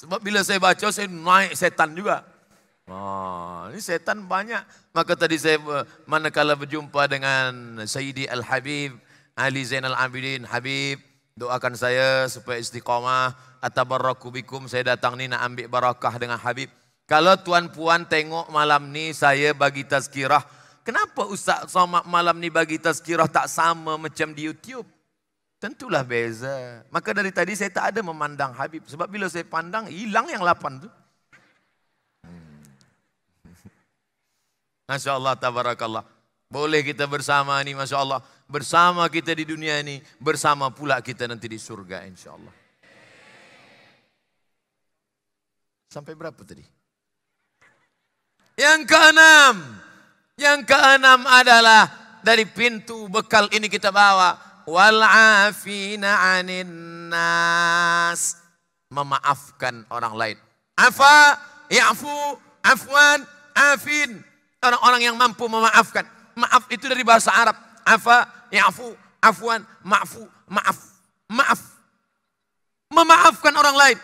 Sebab bila saya baca, saya naik setan juga. Oh, ini setan banyak. Maka tadi saya eh, manakala berjumpa dengan Sayyidi Al-Habib, Ali Zainal Abidin, Habib, doakan saya supaya istiqamah atabarraku bikum saya datang ni nak ambil barakah dengan Habib. Kalau tuan puan tengok malam ni saya bagi tazkirah. Kenapa Ustaz Somad malam ni bagi tazkirah tak sama macam di YouTube? Tentulah beza. Maka dari tadi saya tak ada memandang Habib. Sebab bila saya pandang, hilang yang lapan tu. Masya Allah, tabarakallah. Boleh kita bersama ni, Masya Allah. Bersama kita di dunia ini, bersama pula kita nanti di surga, insya Allah. Sampai berapa tadi? Yang keenam. Yang keenam adalah dari pintu bekal ini kita bawa. Wal'afina anin nas. Memaafkan orang lain. Afa, ya'fu, afwan, afin. Orang-orang yang mampu memaafkan. Maaf itu dari bahasa Arab. Afa, ya'fu, afwan, ma'fu, maaf. Maaf. Memaafkan orang lain.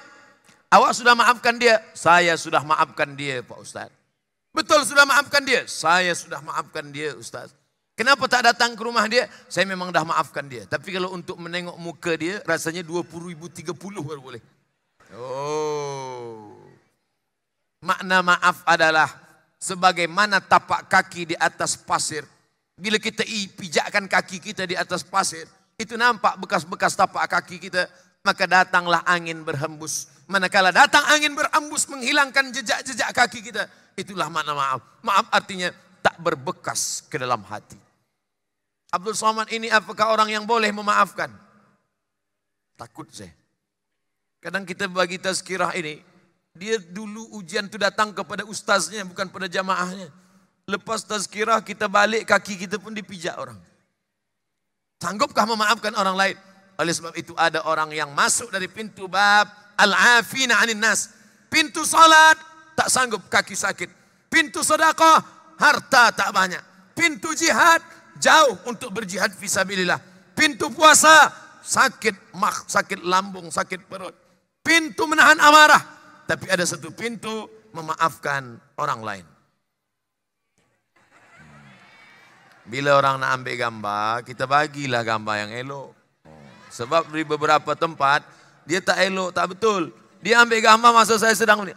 Awak sudah maafkan dia? Saya sudah maafkan dia, Pak Ustaz. Betul sudah maafkan dia? Saya sudah maafkan dia, Ustaz. Kenapa tak datang ke rumah dia? Saya memang dah maafkan dia. Tapi kalau untuk menengok muka dia, rasanya 20 ribu 30 baru boleh. Oh. Makna maaf adalah sebagaimana tapak kaki di atas pasir. Bila kita pijakkan kaki kita di atas pasir, itu nampak bekas-bekas tapak kaki kita. Maka datanglah angin berhembus. Manakala datang angin berambus menghilangkan jejak-jejak kaki kita. Itulah makna maaf. Maaf artinya tak berbekas ke dalam hati. Abdul Somad ini apakah orang yang boleh memaafkan? Takut saya. Kadang kita bagi tazkirah ini, dia dulu ujian itu datang kepada ustaznya bukan pada jamaahnya. Lepas tazkirah kita balik kaki kita pun dipijak orang. Sanggupkah memaafkan orang lain? Oleh sebab itu ada orang yang masuk dari pintu bab al-afina anin nas. Pintu salat tak sanggup kaki sakit. Pintu sedekah harta tak banyak. Pintu jihad jauh untuk berjihad fisabilillah. Pintu puasa sakit mah, sakit lambung, sakit perut. Pintu menahan amarah, tapi ada satu pintu memaafkan orang lain. Bila orang nak ambil gambar, kita bagilah gambar yang elok. Oh, sebab di beberapa tempat dia tak elok, tak betul. Dia ambil gambar masa saya sedang ni.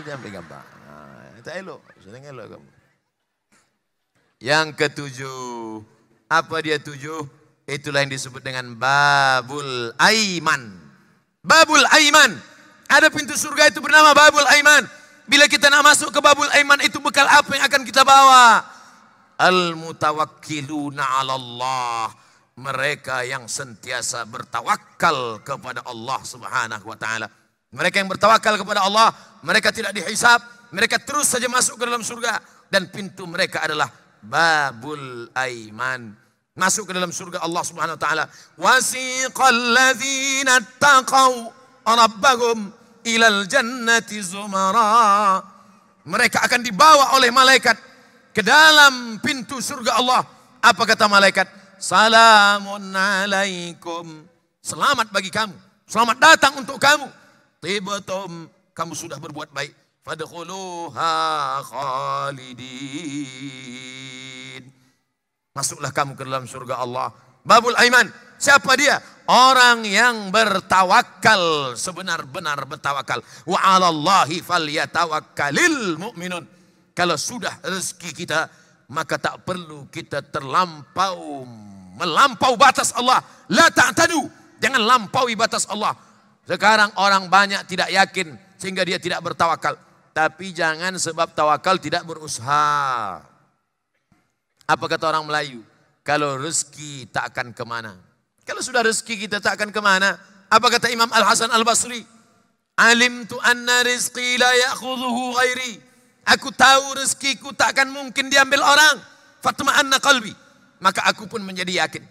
Dia ambil gambar. Ha, tak elok. Sedang elok kamu. Yang ketujuh. Apa dia tujuh? Itulah yang disebut dengan Babul Aiman. Babul Aiman. Ada pintu surga itu bernama Babul Aiman. Bila kita nak masuk ke Babul Aiman itu bekal apa yang akan kita bawa? Al-mutawakkiluna 'ala Allah mereka yang sentiasa bertawakal kepada Allah Subhanahu wa taala. Mereka yang bertawakal kepada Allah, mereka tidak dihisap, mereka terus saja masuk ke dalam surga dan pintu mereka adalah babul aiman. Masuk ke dalam surga Allah Subhanahu wa taala. Wasiqal ladzina taqau rabbahum ilal jannati zumara. Mereka akan dibawa oleh malaikat ke dalam pintu surga Allah. Apa kata malaikat? Salamun alaikum. Selamat bagi kamu. Selamat datang untuk kamu. Tibetum. Kamu sudah berbuat baik. Fadkhuluha khalidin. Masuklah kamu ke dalam surga Allah. Babul Aiman. Siapa dia? Orang yang bertawakal. Sebenar-benar bertawakal. Wa alallahi fal yatawakkalil mu'minun. Kalau sudah rezeki kita, maka tak perlu kita terlampau melampau batas Allah. La ta'tadu. Jangan lampaui batas Allah. Sekarang orang banyak tidak yakin sehingga dia tidak bertawakal. Tapi jangan sebab tawakal tidak berusaha. Apa kata orang Melayu? Kalau rezeki tak akan kemana. Kalau sudah rezeki kita tak akan kemana. Apa kata Imam Al-Hasan Al-Basri? Alim tu anna rizqi la ya'khudhuhu ghairi. Aku tahu rezekiku tak akan mungkin diambil orang. Fatma anna qalbi maka aku pun menjadi yakin.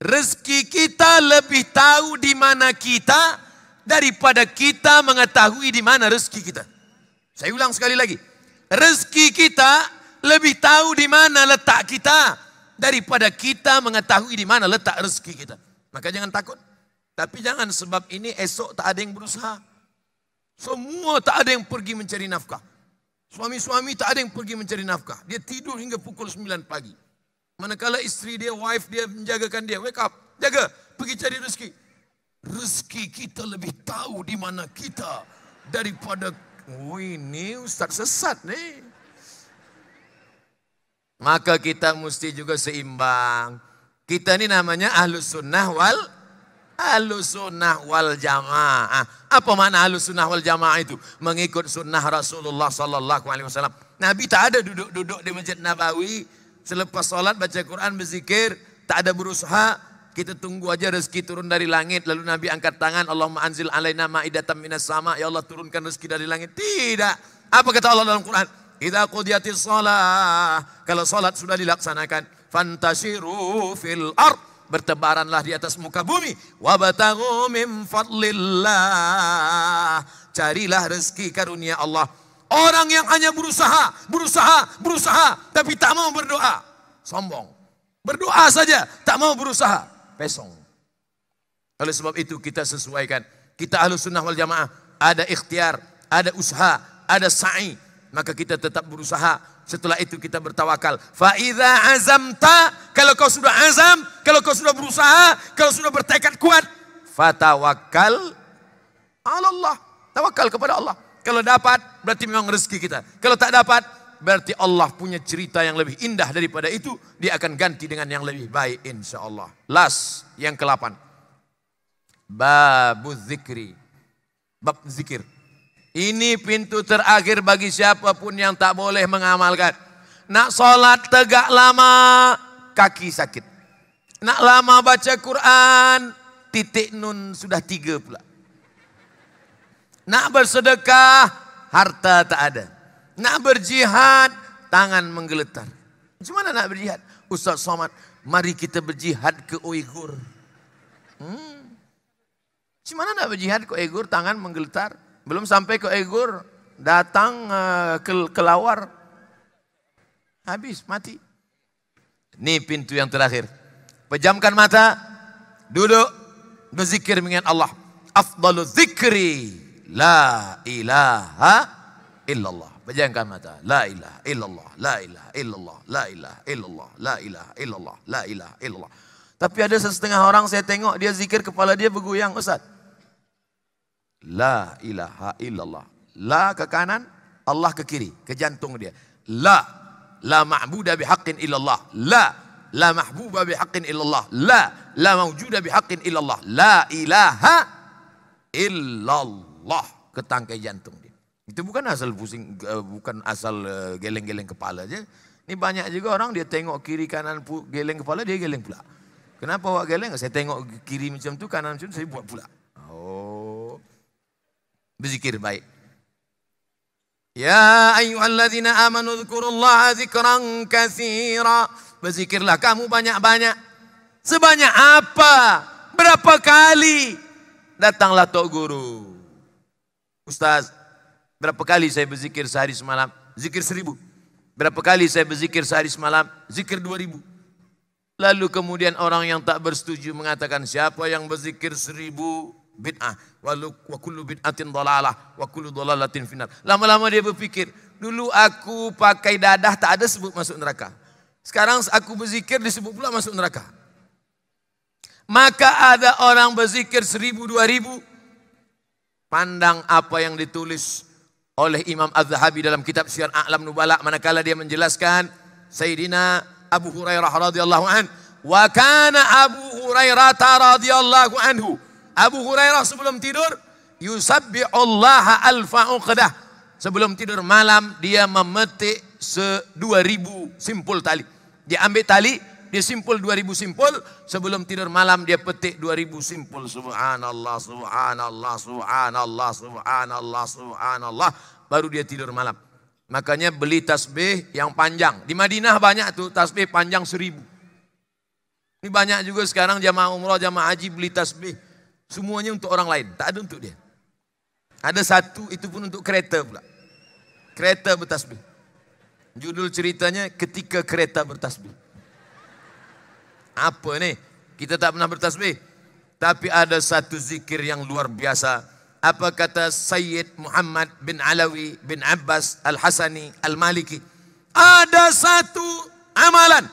Rezeki kita lebih tahu di mana kita daripada kita mengetahui di mana rezeki kita. Saya ulang sekali lagi. Rezeki kita lebih tahu di mana letak kita daripada kita mengetahui di mana letak rezeki kita. Maka jangan takut. Tapi jangan sebab ini esok tak ada yang berusaha. Semua tak ada yang pergi mencari nafkah. Suami-suami tak ada yang pergi mencari nafkah. Dia tidur hingga pukul 9 pagi. Manakala isteri dia, wife dia menjagakan dia. Wake up, jaga, pergi cari rezeki. Rezeki kita lebih tahu di mana kita daripada Wih oh, ni ustaz sesat ni. Maka kita mesti juga seimbang. Kita ni namanya ahlus sunnah wal ahlus sunnah wal jamaah. Apa makna ahlus sunnah wal jamaah itu? Mengikut sunnah Rasulullah sallallahu alaihi wasallam. Nabi tak ada duduk-duduk di Masjid Nabawi. Selepas sholat baca Quran berzikir tak ada berusaha kita tunggu aja rezeki turun dari langit lalu Nabi angkat tangan Allahumma anzil alaina ma'idatan minas sama ya Allah turunkan rezeki dari langit tidak apa kata Allah dalam Quran idza qudiyatish shalah kalau salat sudah dilaksanakan fantasiru fil ard bertebaranlah di atas muka bumi wabtaghu min fadlillah carilah rezeki karunia Allah Orang yang hanya berusaha, berusaha, berusaha, tapi tak mau berdoa. Sombong. Berdoa saja, tak mau berusaha. Pesong. Oleh sebab itu kita sesuaikan. Kita ahlu sunnah wal jamaah. Ada ikhtiar, ada usaha, ada sa'i. Maka kita tetap berusaha. Setelah itu kita bertawakal. Fa'idha azamta. Kalau kau sudah azam, kalau kau sudah berusaha, kalau sudah bertekad kuat. Fatawakal. Allah. Tawakal kepada Allah. Kalau dapat, berarti memang rezeki kita. Kalau tak dapat, berarti Allah punya cerita yang lebih indah daripada itu. Dia akan ganti dengan yang lebih baik insya Allah. Last, yang ke-8. Babu zikri. Bab zikir. Ini pintu terakhir bagi siapapun yang tak boleh mengamalkan. Nak sholat tegak lama, kaki sakit. Nak lama baca Quran, titik nun sudah tiga pula. Nak bersedekah, harta tak ada. Nak berjihad, tangan menggeletar. Gimana nak berjihad? Ustaz Somad, mari kita berjihad ke Uighur. Hmm. Gimana nak berjihad ke Uighur, tangan menggeletar. Belum sampai ke Uighur, datang eh, ke kelawar. Habis, mati. Ini pintu yang terakhir. Pejamkan mata, duduk, berzikir dengan Allah. Afdalu zikri la ilaha illallah. Pejamkan mata. La ilaha illallah. La ilaha illallah. La ilaha illallah. La ilaha illallah. La ilaha illallah. Tapi ada setengah orang saya tengok dia zikir kepala dia bergoyang Ustaz. La ilaha illallah. La ke kanan, Allah ke kiri, ke jantung dia. La la ma'buda bihaqqin illallah. La la mahbuba bihaqqin illallah. La la mawjuda bihaqqin illallah. La ilaha illallah. Allah ke tangkai jantung dia. Itu bukan asal pusing, eh, bukan asal eh, geleng-geleng kepala aja. Ini banyak juga orang dia tengok kiri kanan geleng kepala dia geleng pula. Kenapa awak geleng? Saya tengok kiri macam tu, kanan macam tu, saya buat pula. Oh. Berzikir baik. Ya ayyuhalladzina amanu dzkurullaha dzikran katsira. Berzikirlah kamu banyak-banyak. Sebanyak apa? Berapa kali datanglah tok guru. Ustaz, berapa kali saya berzikir sehari semalam? Zikir seribu. Berapa kali saya berzikir sehari semalam? Zikir dua ribu. Lalu kemudian orang yang tak bersetuju mengatakan siapa yang berzikir seribu bid'ah. lalu wa kullu bid'atin dalalah wa kullu dalalatin final. Lama-lama dia berpikir, dulu aku pakai dadah tak ada sebut masuk neraka. Sekarang aku berzikir disebut pula masuk neraka. Maka ada orang berzikir seribu dua ribu pandang apa yang ditulis oleh Imam Az-Zahabi dalam kitab Syiar A'lam Nubala manakala dia menjelaskan Sayyidina Abu Hurairah radhiyallahu an wa kana Abu Hurairah radhiyallahu anhu Abu Hurairah sebelum tidur yusabbihu Allah alfa uqdah sebelum tidur malam dia memetik se 2000 simpul tali dia ambil tali dia simpul 2000 simpul sebelum tidur malam dia petik 2000 simpul subhanallah subhanallah subhanallah subhanallah subhanallah baru dia tidur malam makanya beli tasbih yang panjang di Madinah banyak tuh tasbih panjang seribu ini banyak juga sekarang jamaah umroh jamaah haji beli tasbih semuanya untuk orang lain tak ada untuk dia ada satu itu pun untuk kereta pula kereta bertasbih judul ceritanya ketika kereta bertasbih apa ni? Kita tak pernah bertasbih. Tapi ada satu zikir yang luar biasa. Apa kata Sayyid Muhammad bin Alawi bin Abbas Al-Hasani Al-Maliki? Ada satu amalan.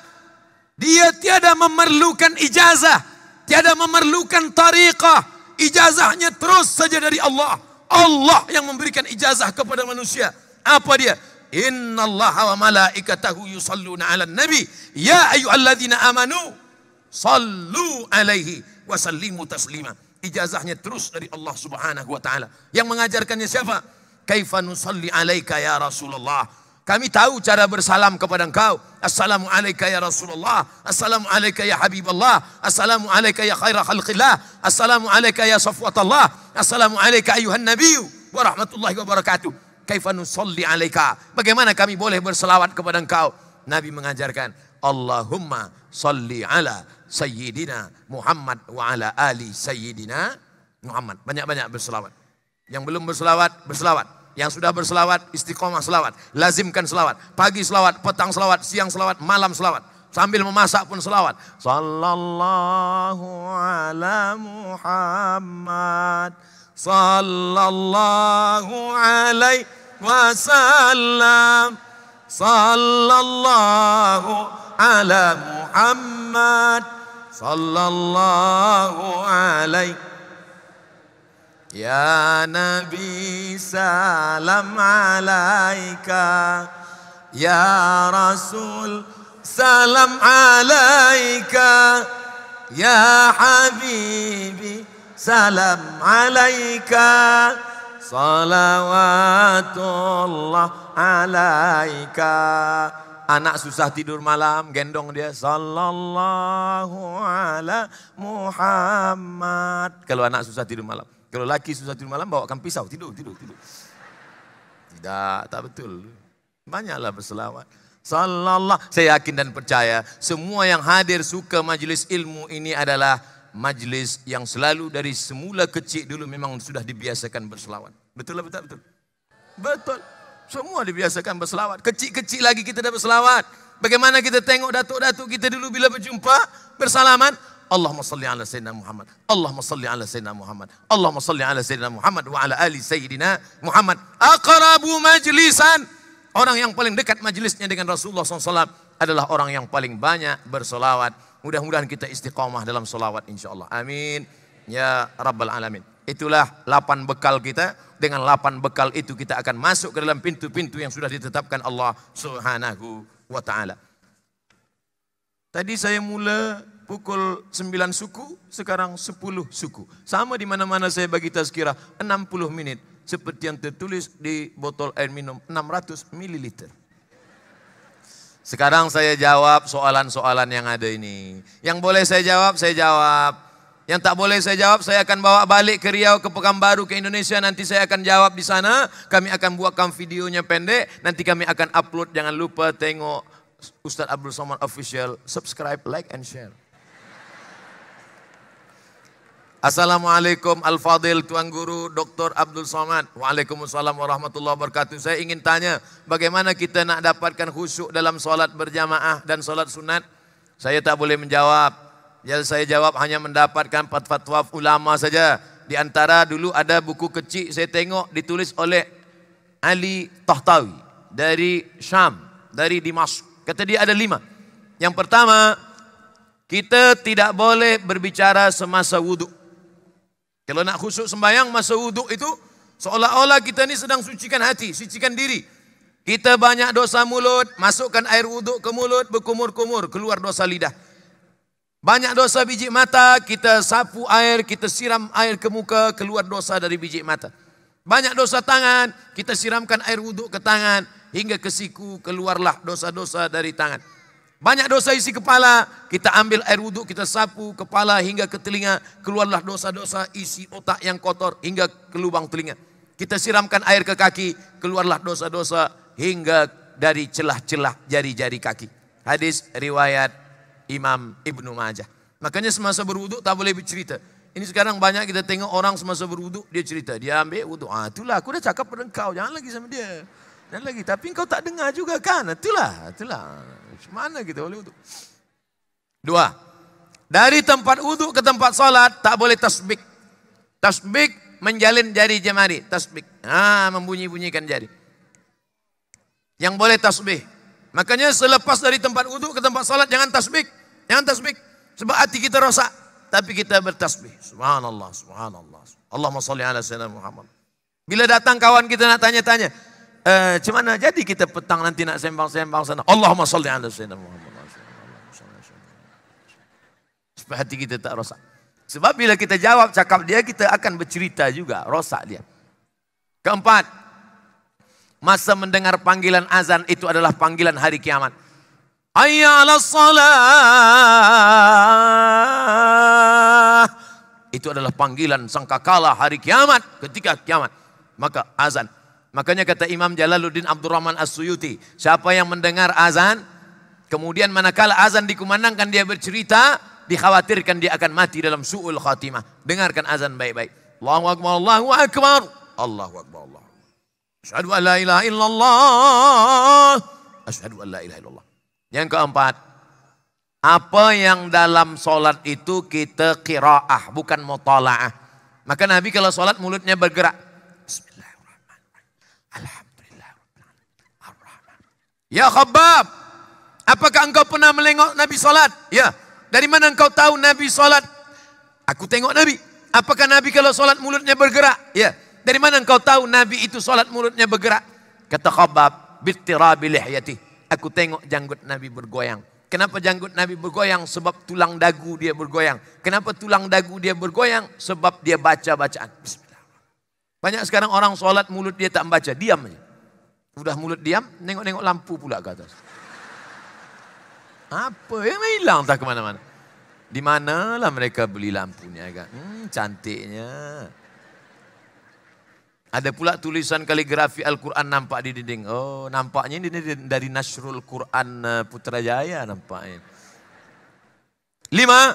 Dia tiada memerlukan ijazah. Tiada memerlukan tariqah. Ijazahnya terus saja dari Allah. Allah yang memberikan ijazah kepada manusia. Apa dia? Inna Allah wa malaikatahu yusalluna ala nabi. Ya ayu alladhina amanu sallu alaihi wa sallimu taslima ijazahnya terus dari Allah Subhanahu wa taala yang mengajarkannya siapa kaifa salli alaika ya Rasulullah kami tahu cara bersalam kepada engkau assalamu alayka ya Rasulullah assalamu alayka ya Habiballah assalamu alayka ya khaira khalqillah assalamu alayka ya safwatallah assalamu alayka ayuhan nabiyyu wa rahmatullahi wa barakatuh kaifa nusalli alayka bagaimana kami boleh berselawat kepada engkau nabi mengajarkan Allahumma salli ala Sayyidina Muhammad wa ala ali Sayyidina Muhammad. Banyak-banyak berselawat. Yang belum berselawat, berselawat. Yang sudah berselawat, istiqomah selawat. Lazimkan selawat. Pagi selawat, petang selawat, siang selawat, malam selawat. Sambil memasak pun selawat. Sallallahu ala Muhammad. Sallallahu alaihi wasallam. Sallallahu ala Muhammad. صلى الله عليك يا نبي سلام عليك يا رسول سلام عليك يا حبيبي سلام عليك صلوات الله عليك anak susah tidur malam gendong dia sallallahu ala Muhammad kalau anak susah tidur malam kalau laki susah tidur malam bawakan pisau tidur tidur tidur tidak tak betul banyaklah berselawat sallallah saya yakin dan percaya semua yang hadir suka majlis ilmu ini adalah majlis yang selalu dari semula kecil dulu memang sudah dibiasakan berselawat betul betul betul betul Semua dibiasakan berselawat. Kecil-kecil lagi kita dah berselawat. Bagaimana kita tengok datuk-datuk kita dulu bila berjumpa, bersalaman. Allahumma salli ala Sayyidina Muhammad. Allahumma salli ala Sayyidina Muhammad. Allahumma salli ala Sayyidina Muhammad wa ala ali Sayyidina Muhammad. Aqrabu majlisan. Orang yang paling dekat majlisnya dengan Rasulullah SAW adalah orang yang paling banyak bersolawat. Mudah-mudahan kita istiqomah dalam solawat insya Allah. Amin. Ya Rabbal Alamin. Itulah 8 bekal kita dengan lapan bekal itu kita akan masuk ke dalam pintu-pintu yang sudah ditetapkan Allah Subhanahu wa taala. Tadi saya mula pukul 9 suku, sekarang 10 suku. Sama di mana-mana saya bagi tazkirah 60 minit seperti yang tertulis di botol air minum 600 ml. Sekarang saya jawab soalan-soalan yang ada ini. Yang boleh saya jawab, saya jawab. Yang tak boleh saya jawab, saya akan bawa balik ke Riau, ke Pekanbaru, ke Indonesia. Nanti saya akan jawab di sana. Kami akan buatkan videonya pendek. Nanti kami akan upload. Jangan lupa tengok Ustaz Abdul Somad Official. Subscribe, like, and share. Assalamualaikum Al-Fadil Tuan Guru Dr. Abdul Somad. Waalaikumsalam warahmatullahi wabarakatuh. Saya ingin tanya, bagaimana kita nak dapatkan khusyuk dalam solat berjamaah dan solat sunat? Saya tak boleh menjawab. Yang saya jawab hanya mendapatkan fatwa ulama saja. Di antara dulu ada buku kecil saya tengok ditulis oleh Ali Tahtawi dari Syam, dari Dimashq. Kata dia ada lima. Yang pertama, kita tidak boleh berbicara semasa wuduk. Kalau nak khusyuk sembahyang, masa wuduk itu seolah-olah kita ini sedang sucikan hati, sucikan diri. Kita banyak dosa mulut, masukkan air wuduk ke mulut, berkumur-kumur, keluar dosa lidah. Banyak dosa biji mata, kita sapu air, kita siram air ke muka, keluar dosa dari biji mata. Banyak dosa tangan, kita siramkan air wuduk ke tangan, hingga ke siku keluarlah dosa-dosa dari tangan. Banyak dosa isi kepala, kita ambil air wuduk, kita sapu kepala hingga ke telinga, keluarlah dosa-dosa isi otak yang kotor hingga ke lubang telinga. Kita siramkan air ke kaki, keluarlah dosa-dosa hingga dari celah-celah jari-jari kaki. Hadis riwayat Imam Ibn Majah. Makanya semasa berwudu tak boleh bercerita. Ini sekarang banyak kita tengok orang semasa berwudu dia cerita. Dia ambil wudu. Ah itulah aku dah cakap pada engkau jangan lagi sama dia. Jangan lagi tapi kau tak dengar juga kan? Itulah, itulah. Macam mana kita boleh wudu? Dua. Dari tempat wudu ke tempat solat tak boleh tasbik. Tasbik menjalin jari jemari, tasbik. Ah ha, membunyi-bunyikan jari. Yang boleh tasbih. Makanya selepas dari tempat wudu ke tempat solat jangan tasbih. Jangan tasbih. Sebab hati kita rosak. Tapi kita bertasbih. Subhanallah, subhanallah. Allah salli ala sayyidina Muhammad. Bila datang kawan kita nak tanya-tanya. E, eh, cimana jadi kita petang nanti nak sembang-sembang sana. Allah salli ala sayyidina Muhammad. Supaya hati kita tak rosak. Sebab bila kita jawab cakap dia, kita akan bercerita juga. Rosak dia. Keempat. Masa mendengar panggilan azan itu adalah panggilan hari kiamat. حي على الصلاة Itu adalah panggilan sangkakala hari kiamat ketika kiamat. Maka azan. Makanya kata Imam Jalaluddin Abdurrahman As-Suyuti. Siapa yang mendengar azan. Kemudian manakala azan dikumandangkan dia bercerita. Dikhawatirkan dia akan mati dalam su'ul khatimah. Dengarkan azan baik-baik. Allahu Akbar, Allahu Akbar. Allahu Akbar, Allah. Asyadu an la ilaha illallah. Asyadu an la ilaha illallah. Yang keempat, apa yang dalam sholat itu kita kiraah, bukan mutala'ah. Maka Nabi kalau sholat mulutnya bergerak. Ya khabab, apakah engkau pernah melengok Nabi sholat? Ya, dari mana engkau tahu Nabi sholat? Aku tengok Nabi. Apakah Nabi kalau sholat mulutnya bergerak? Ya, dari mana engkau tahu Nabi itu sholat mulutnya bergerak? Kata khabab, bittirabi lihyatih aku tengok janggut Nabi bergoyang. Kenapa janggut Nabi bergoyang? Sebab tulang dagu dia bergoyang. Kenapa tulang dagu dia bergoyang? Sebab dia baca bacaan. Banyak sekarang orang solat mulut dia tak membaca. Diam saja. Sudah mulut diam, Nengok nengok lampu pula ke atas. Apa yang hilang tak ke mana-mana. Di manalah mereka beli lampunya agak. Hmm, cantiknya. Ada pula tulisan kaligrafi Al-Quran nampak di dinding. Oh, nampaknya ini dari Nasrul Quran eh, Putrajaya nampaknya. Lima,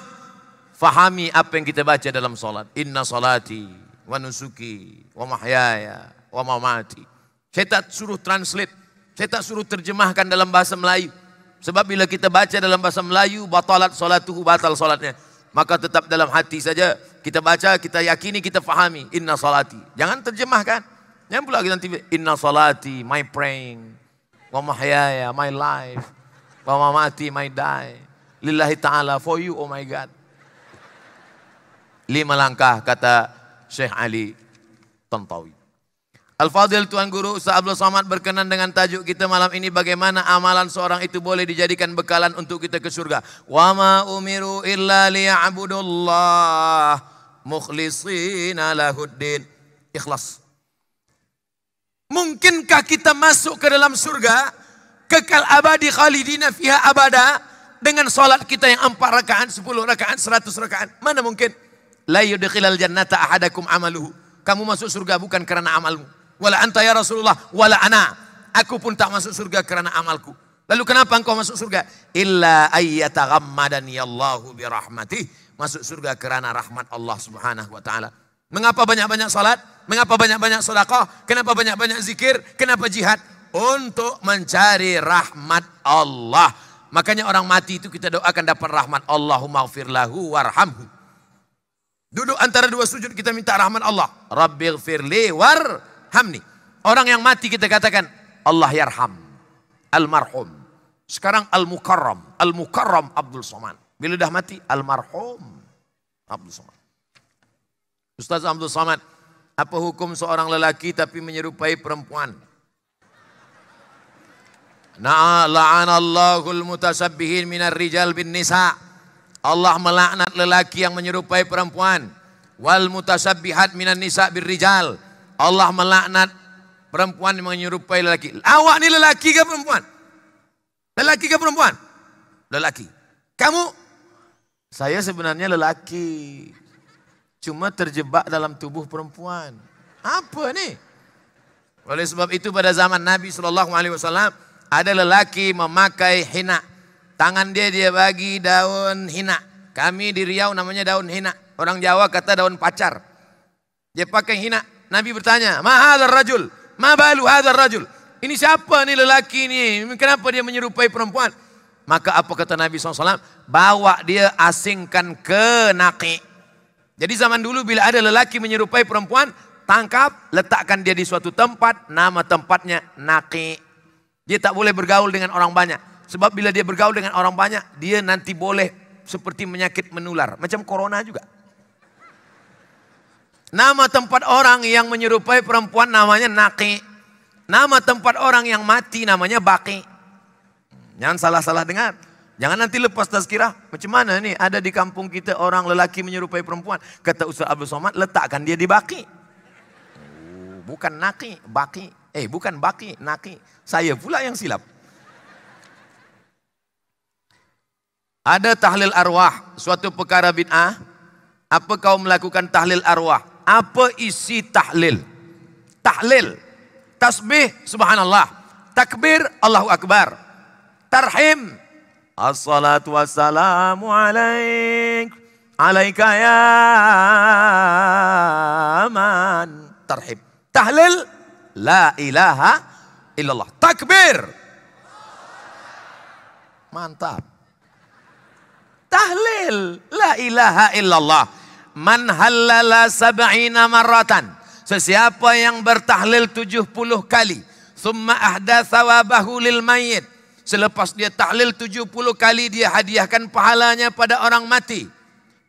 fahami apa yang kita baca dalam salat. Inna salati wa nusuki wa mahyaya wa mamati. Saya tak suruh translate, saya tak suruh terjemahkan dalam bahasa Melayu. Sebab bila kita baca dalam bahasa Melayu, batalat salatuhu, batal salatnya maka tetap dalam hati saja kita baca kita yakini kita fahami inna salati jangan terjemahkan yang pula kita nanti inna salati my praying wa mahyaya my life wa mati my die lillahi taala for you oh my god lima langkah kata Syekh Ali Tantawi Al-Fadil Tuan Guru Ustaz Abdul Somad berkenan dengan tajuk kita malam ini bagaimana amalan seorang itu boleh dijadikan bekalan untuk kita ke surga. Wa ma umiru illa liya'budullah mukhlishina lahuddin. Ikhlas. Mungkinkah kita masuk ke dalam surga kekal abadi khalidina fiha abada dengan salat kita yang empat rakaat, sepuluh rakaat, seratus rakaat? Mana mungkin? La yudkhilal jannata ahadakum amaluhu. Kamu masuk surga bukan karena amalmu. Wala anta ya Rasulullah, wala ana. Aku pun tak masuk surga kerana amalku. Lalu kenapa engkau masuk surga? Illa ayyataghammadani Allahu birahmatih. Masuk surga kerana rahmat Allah subhanahu wa ta'ala. Mengapa banyak-banyak salat? Mengapa banyak-banyak sedekah? Kenapa banyak-banyak zikir? Kenapa jihad? Untuk mencari rahmat Allah. Makanya orang mati itu kita doakan dapat rahmat Allahumma lahu warhamhu. Duduk antara dua sujud kita minta rahmat Allah. Rabbighfirli warhamhu. Hamni. Orang yang mati kita katakan Allah yarham. Almarhum. Sekarang Al-Mukarram. Al-Mukarram Abdul Somad. Bila dah mati, Almarhum Abdul Somad. Ustaz Abdul Somad, apa hukum seorang lelaki tapi menyerupai perempuan? Na'ala'anallahul mutasabbihin minar rijal bin nisa. Allah melaknat lelaki yang menyerupai perempuan. Wal mutasabbihat minan nisa bin rijal. Rijal. Allah melaknat perempuan yang menyerupai lelaki. Awak ni lelaki ke perempuan? Lelaki ke perempuan? Lelaki. Kamu? Saya sebenarnya lelaki. Cuma terjebak dalam tubuh perempuan. Apa ni? Oleh sebab itu pada zaman Nabi sallallahu alaihi wasallam ada lelaki memakai hina. Tangan dia dia bagi daun hina. Kami di Riau namanya daun hina. Orang Jawa kata daun pacar. Dia pakai hina, Nabi bertanya, Mahadar Rajul, Mabalu Hadar Rajul. Ini siapa ini lelaki ini? Kenapa dia menyerupai perempuan? Maka apa kata Nabi SAW? Bawa dia asingkan ke naki. Jadi zaman dulu bila ada lelaki menyerupai perempuan, tangkap, letakkan dia di suatu tempat, nama tempatnya naki. Dia tak boleh bergaul dengan orang banyak. Sebab bila dia bergaul dengan orang banyak, dia nanti boleh seperti menyakit menular. Macam corona juga. Nama tempat orang yang menyerupai perempuan namanya Naki. Nama tempat orang yang mati namanya Baki. Jangan salah-salah dengar. Jangan nanti lepas tazkirah. Macam mana nih ada di kampung kita orang lelaki menyerupai perempuan. Kata Ustaz Abdul Somad, letakkan dia di Baki. Oh, bukan Naki, Baki. Eh bukan Baki, Naki. Saya pula yang silap. Ada tahlil arwah, suatu perkara bid'ah. Apa kau melakukan tahlil arwah? apa isi tahlil? Tahlil. Tasbih subhanallah. Takbir Allahu akbar. Tarhim. Assalatu wassalamu alaik. Alaika ya man. Tarhim. Tahlil. La ilaha illallah. Takbir. Mantap. Tahlil. La ilaha illallah man halala sab'ina maratan. Sesiapa yang bertahlil 70 kali. Thumma ahda thawabahu lil mayit. Selepas dia tahlil 70 kali, dia hadiahkan pahalanya pada orang mati.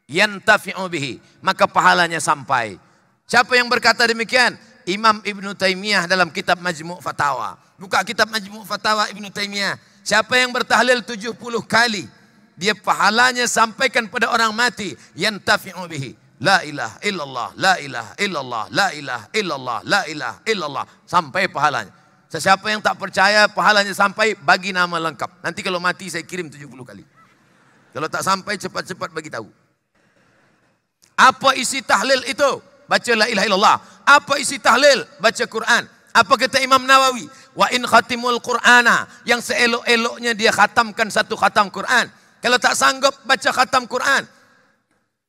Yantafi'u bihi. Maka pahalanya sampai. Siapa yang berkata demikian? Imam Ibn Taymiyah dalam kitab Majmu' Fatawa. Buka kitab Majmu' Fatawa Ibn Taymiyah. Siapa yang bertahlil 70 kali? dia pahalanya sampaikan pada orang mati yang yantafi'u bihi la ilah illallah la ilah illallah la ilah illallah la ilah illallah sampai pahalanya sesiapa yang tak percaya pahalanya sampai bagi nama lengkap nanti kalau mati saya kirim 70 kali kalau tak sampai cepat-cepat bagi tahu apa isi tahlil itu baca la ilah illallah apa isi tahlil baca Quran apa kata Imam Nawawi wa in khatimul Qur'ana yang seelok-eloknya dia khatamkan satu khatam Quran kalau tak sanggup baca khatam Quran.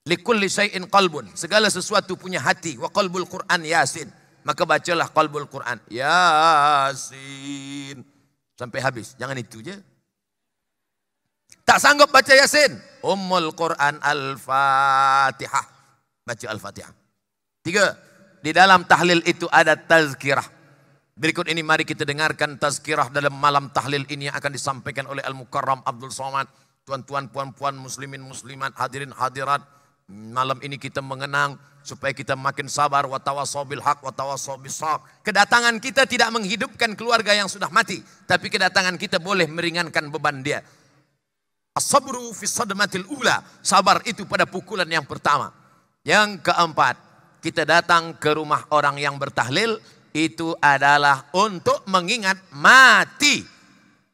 Likulli syai'in qalbun. Segala sesuatu punya hati. Wa qalbul Quran yasin. Maka bacalah qalbul Quran. Yasin. Sampai habis. Jangan itu je. Tak sanggup baca yasin. Ummul Quran al-fatihah. Baca al-fatihah. Tiga. Di dalam tahlil itu ada tazkirah. Berikut ini mari kita dengarkan tazkirah dalam malam tahlil ini yang akan disampaikan oleh Al-Mukarram Abdul Somad. tuan-tuan, puan-puan, muslimin, muslimat, hadirin, hadirat. Malam ini kita mengenang supaya kita makin sabar wa hak wa Kedatangan kita tidak menghidupkan keluarga yang sudah mati, tapi kedatangan kita boleh meringankan beban dia. fi sadmatil ula. Sabar itu pada pukulan yang pertama. Yang keempat, kita datang ke rumah orang yang bertahlil itu adalah untuk mengingat mati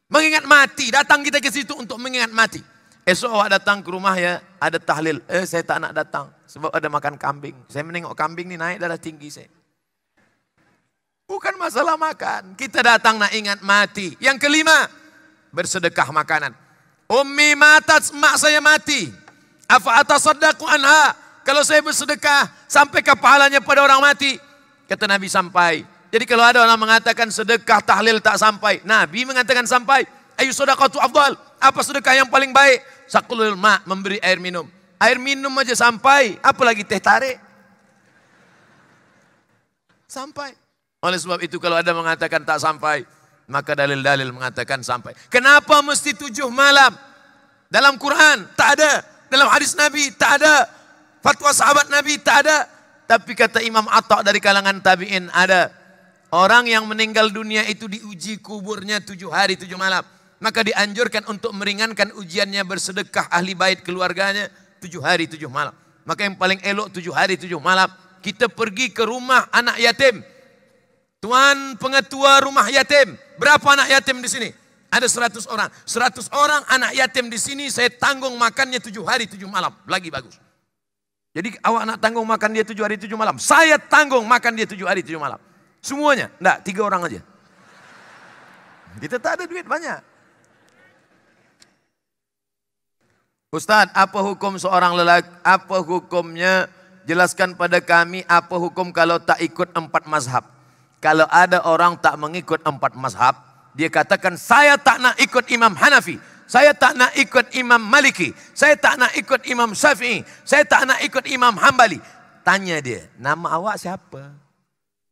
Mengingat mati. Datang kita ke situ untuk mengingat mati. Esok awak datang ke rumah ya, ada tahlil. Eh, saya tak nak datang sebab ada makan kambing. Saya menengok kambing ni naik darah tinggi saya. Bukan masalah makan. Kita datang nak ingat mati. Yang kelima, bersedekah makanan. Ummi matat, mak saya mati. Afa atasaddaqu anha? Kalau saya bersedekah, sampai ke pahalanya pada orang mati? Kata Nabi sampai. Jadi kalau ada orang mengatakan sedekah tahlil tak sampai. Nabi mengatakan sampai. Ayu sedekah tu afdal. Apa sedekah yang paling baik? Sakulul ma memberi air minum. Air minum aja sampai. Apalagi teh tarik. Sampai. Oleh sebab itu kalau ada mengatakan tak sampai. Maka dalil-dalil mengatakan sampai. Kenapa mesti tujuh malam? Dalam Quran tak ada. Dalam hadis Nabi tak ada. Fatwa sahabat Nabi tak ada. Tapi kata Imam Atta dari kalangan tabi'in ada. Orang yang meninggal dunia itu diuji kuburnya tujuh hari tujuh malam. Maka dianjurkan untuk meringankan ujiannya bersedekah ahli bait keluarganya tujuh hari tujuh malam. Maka yang paling elok tujuh hari tujuh malam. Kita pergi ke rumah anak yatim. Tuan pengetua rumah yatim. Berapa anak yatim di sini? Ada seratus orang. seratus orang anak yatim di sini saya tanggung makannya tujuh hari tujuh malam. Lagi bagus. Jadi awak nak tanggung makan dia tujuh hari tujuh malam. Saya tanggung makan dia tujuh hari tujuh malam. Semuanya? Enggak, tiga orang aja. Kita tak ada duit banyak. Ustaz, apa hukum seorang lelaki? Apa hukumnya? Jelaskan pada kami apa hukum kalau tak ikut empat mazhab. Kalau ada orang tak mengikut empat mazhab, dia katakan saya tak nak ikut Imam Hanafi. Saya tak nak ikut Imam Maliki. Saya tak nak ikut Imam Syafi'i. Saya tak nak ikut Imam Hambali. Tanya dia, nama awak siapa? Siapa?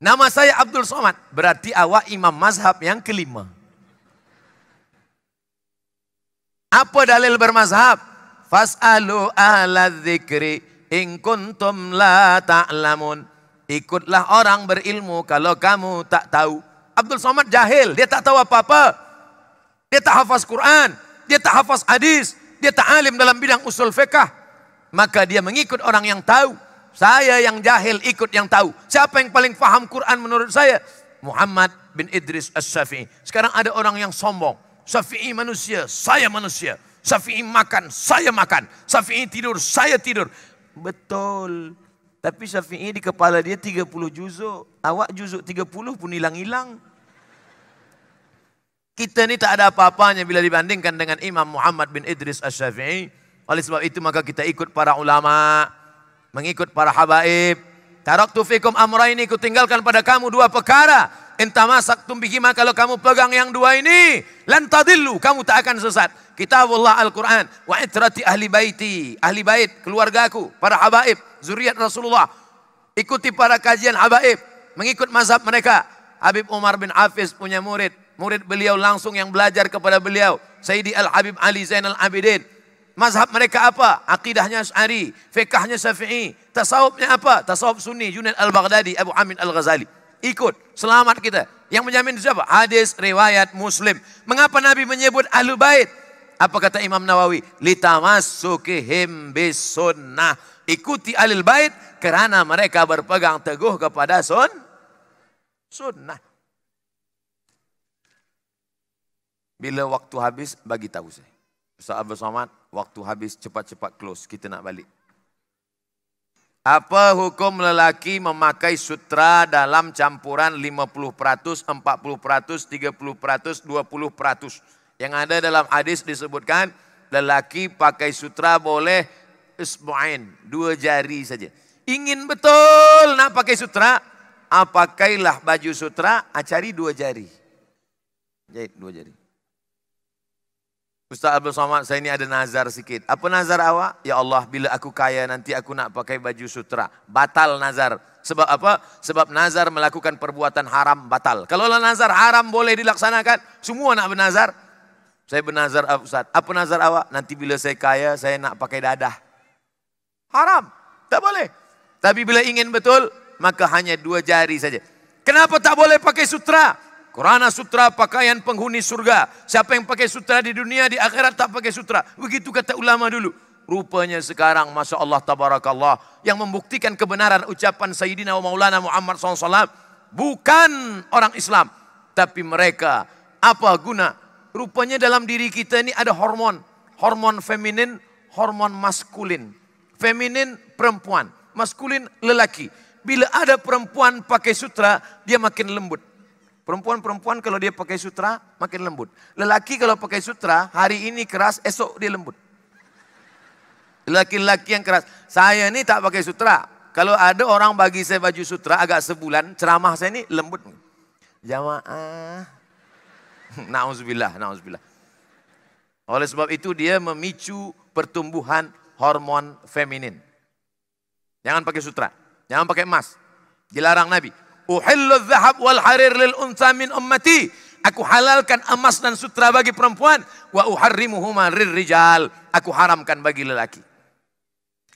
Nama saya Abdul Somad. Berarti awak imam mazhab yang kelima. Apa dalil bermazhab? Fas'alu ahla zikri in la ta'lamun. Ikutlah orang berilmu kalau kamu tak tahu. Abdul Somad jahil, dia tak tahu apa-apa. Dia tak hafaz Quran, dia tak hafaz hadis, dia tak alim dalam bidang usul fiqah. Maka dia mengikut orang yang tahu. Saya yang jahil ikut yang tahu. Siapa yang paling faham Quran menurut saya? Muhammad bin Idris As-Safi'i. Sekarang ada orang yang sombong. Safi'i manusia, saya manusia. Safi'i makan, saya makan. Safi'i tidur, saya tidur. Betul. Tapi Safi'i di kepala dia 30 juzuk. Awak juzuk 30 pun hilang-hilang. Kita ni tak ada apa-apanya bila dibandingkan dengan Imam Muhammad bin Idris As-Syafi'i. Oleh sebab itu maka kita ikut para ulama' mengikut para habaib. Taraktu fikum amraini, ku tinggalkan pada kamu dua perkara. Intamasak tumbihima, kalau kamu pegang yang dua ini, lantadillu, kamu tak akan sesat. Kitabullah Al-Quran, wa itrati ahli baiti, ahli bait, keluargaku, para habaib, zuriat Rasulullah. Ikuti para kajian habaib, mengikut mazhab mereka. Habib Umar bin Hafiz punya murid, murid beliau langsung yang belajar kepada beliau. Sayyidi Al-Habib Ali Zainal Abidin, Mazhab mereka apa? Akidahnya Syari, fikahnya Syafi'i, tasawufnya apa? Tasawuf Sunni, Junaid Al-Baghdadi, Abu Amin Al-Ghazali. Ikut, selamat kita. Yang menjamin siapa? Hadis, riwayat, Muslim. Mengapa Nabi menyebut Ahlul Bait? Apa kata Imam Nawawi? Litamassukihim bis sunnah. Ikuti Ahlul Bait kerana mereka berpegang teguh kepada sun sunnah. Bila waktu habis bagi tahu saya. Ustaz Abdul Somad, waktu habis cepat-cepat close, kita nak balik. Apa hukum lelaki memakai sutra dalam campuran 50%, 40%, 30%, 20%? Yang ada dalam hadis disebutkan, lelaki pakai sutra boleh isbu'in, dua jari saja. Ingin betul nak pakai sutra, apakailah ah, baju sutra, acari ah, dua jari. Jahit dua jari. Ustaz Abdul Somad, saya ini ada nazar sikit. Apa nazar awak? Ya Allah, bila aku kaya nanti aku nak pakai baju sutra. Batal nazar. Sebab apa? Sebab nazar melakukan perbuatan haram, batal. Kalau lah nazar haram boleh dilaksanakan, semua nak bernazar. Saya bernazar, ah, Ustaz. Apa nazar awak? Nanti bila saya kaya, saya nak pakai dadah. Haram. Tak boleh. Tapi bila ingin betul, maka hanya dua jari saja. Kenapa tak boleh pakai sutra? Kurana sutra pakaian penghuni surga. Siapa yang pakai sutra di dunia, di akhirat tak pakai sutra. Begitu kata ulama dulu. Rupanya sekarang Masya Allah Tabarakallah yang membuktikan kebenaran ucapan Sayyidina wa Maulana Muhammad SAW bukan orang Islam. Tapi mereka apa guna? Rupanya dalam diri kita ini ada hormon. Hormon feminin, hormon maskulin. Feminin perempuan, maskulin lelaki. Bila ada perempuan pakai sutra, dia makin lembut. Perempuan-perempuan kalau dia pakai sutra makin lembut. Lelaki kalau pakai sutra hari ini keras, esok dia lembut. Laki-laki yang keras. Saya ini tak pakai sutra. Kalau ada orang bagi saya baju sutra agak sebulan, ceramah saya ini lembut. Jamaah. Nauzubillah, nauzubillah. Oleh sebab itu dia memicu pertumbuhan hormon feminin. Jangan pakai sutra, jangan pakai emas. Dilarang Nabi. Uhillu dhahab wal harir lil untha min ummati. Aku halalkan emas dan sutra bagi perempuan. Wa uharrimuhuma rir rijal. Aku haramkan bagi lelaki.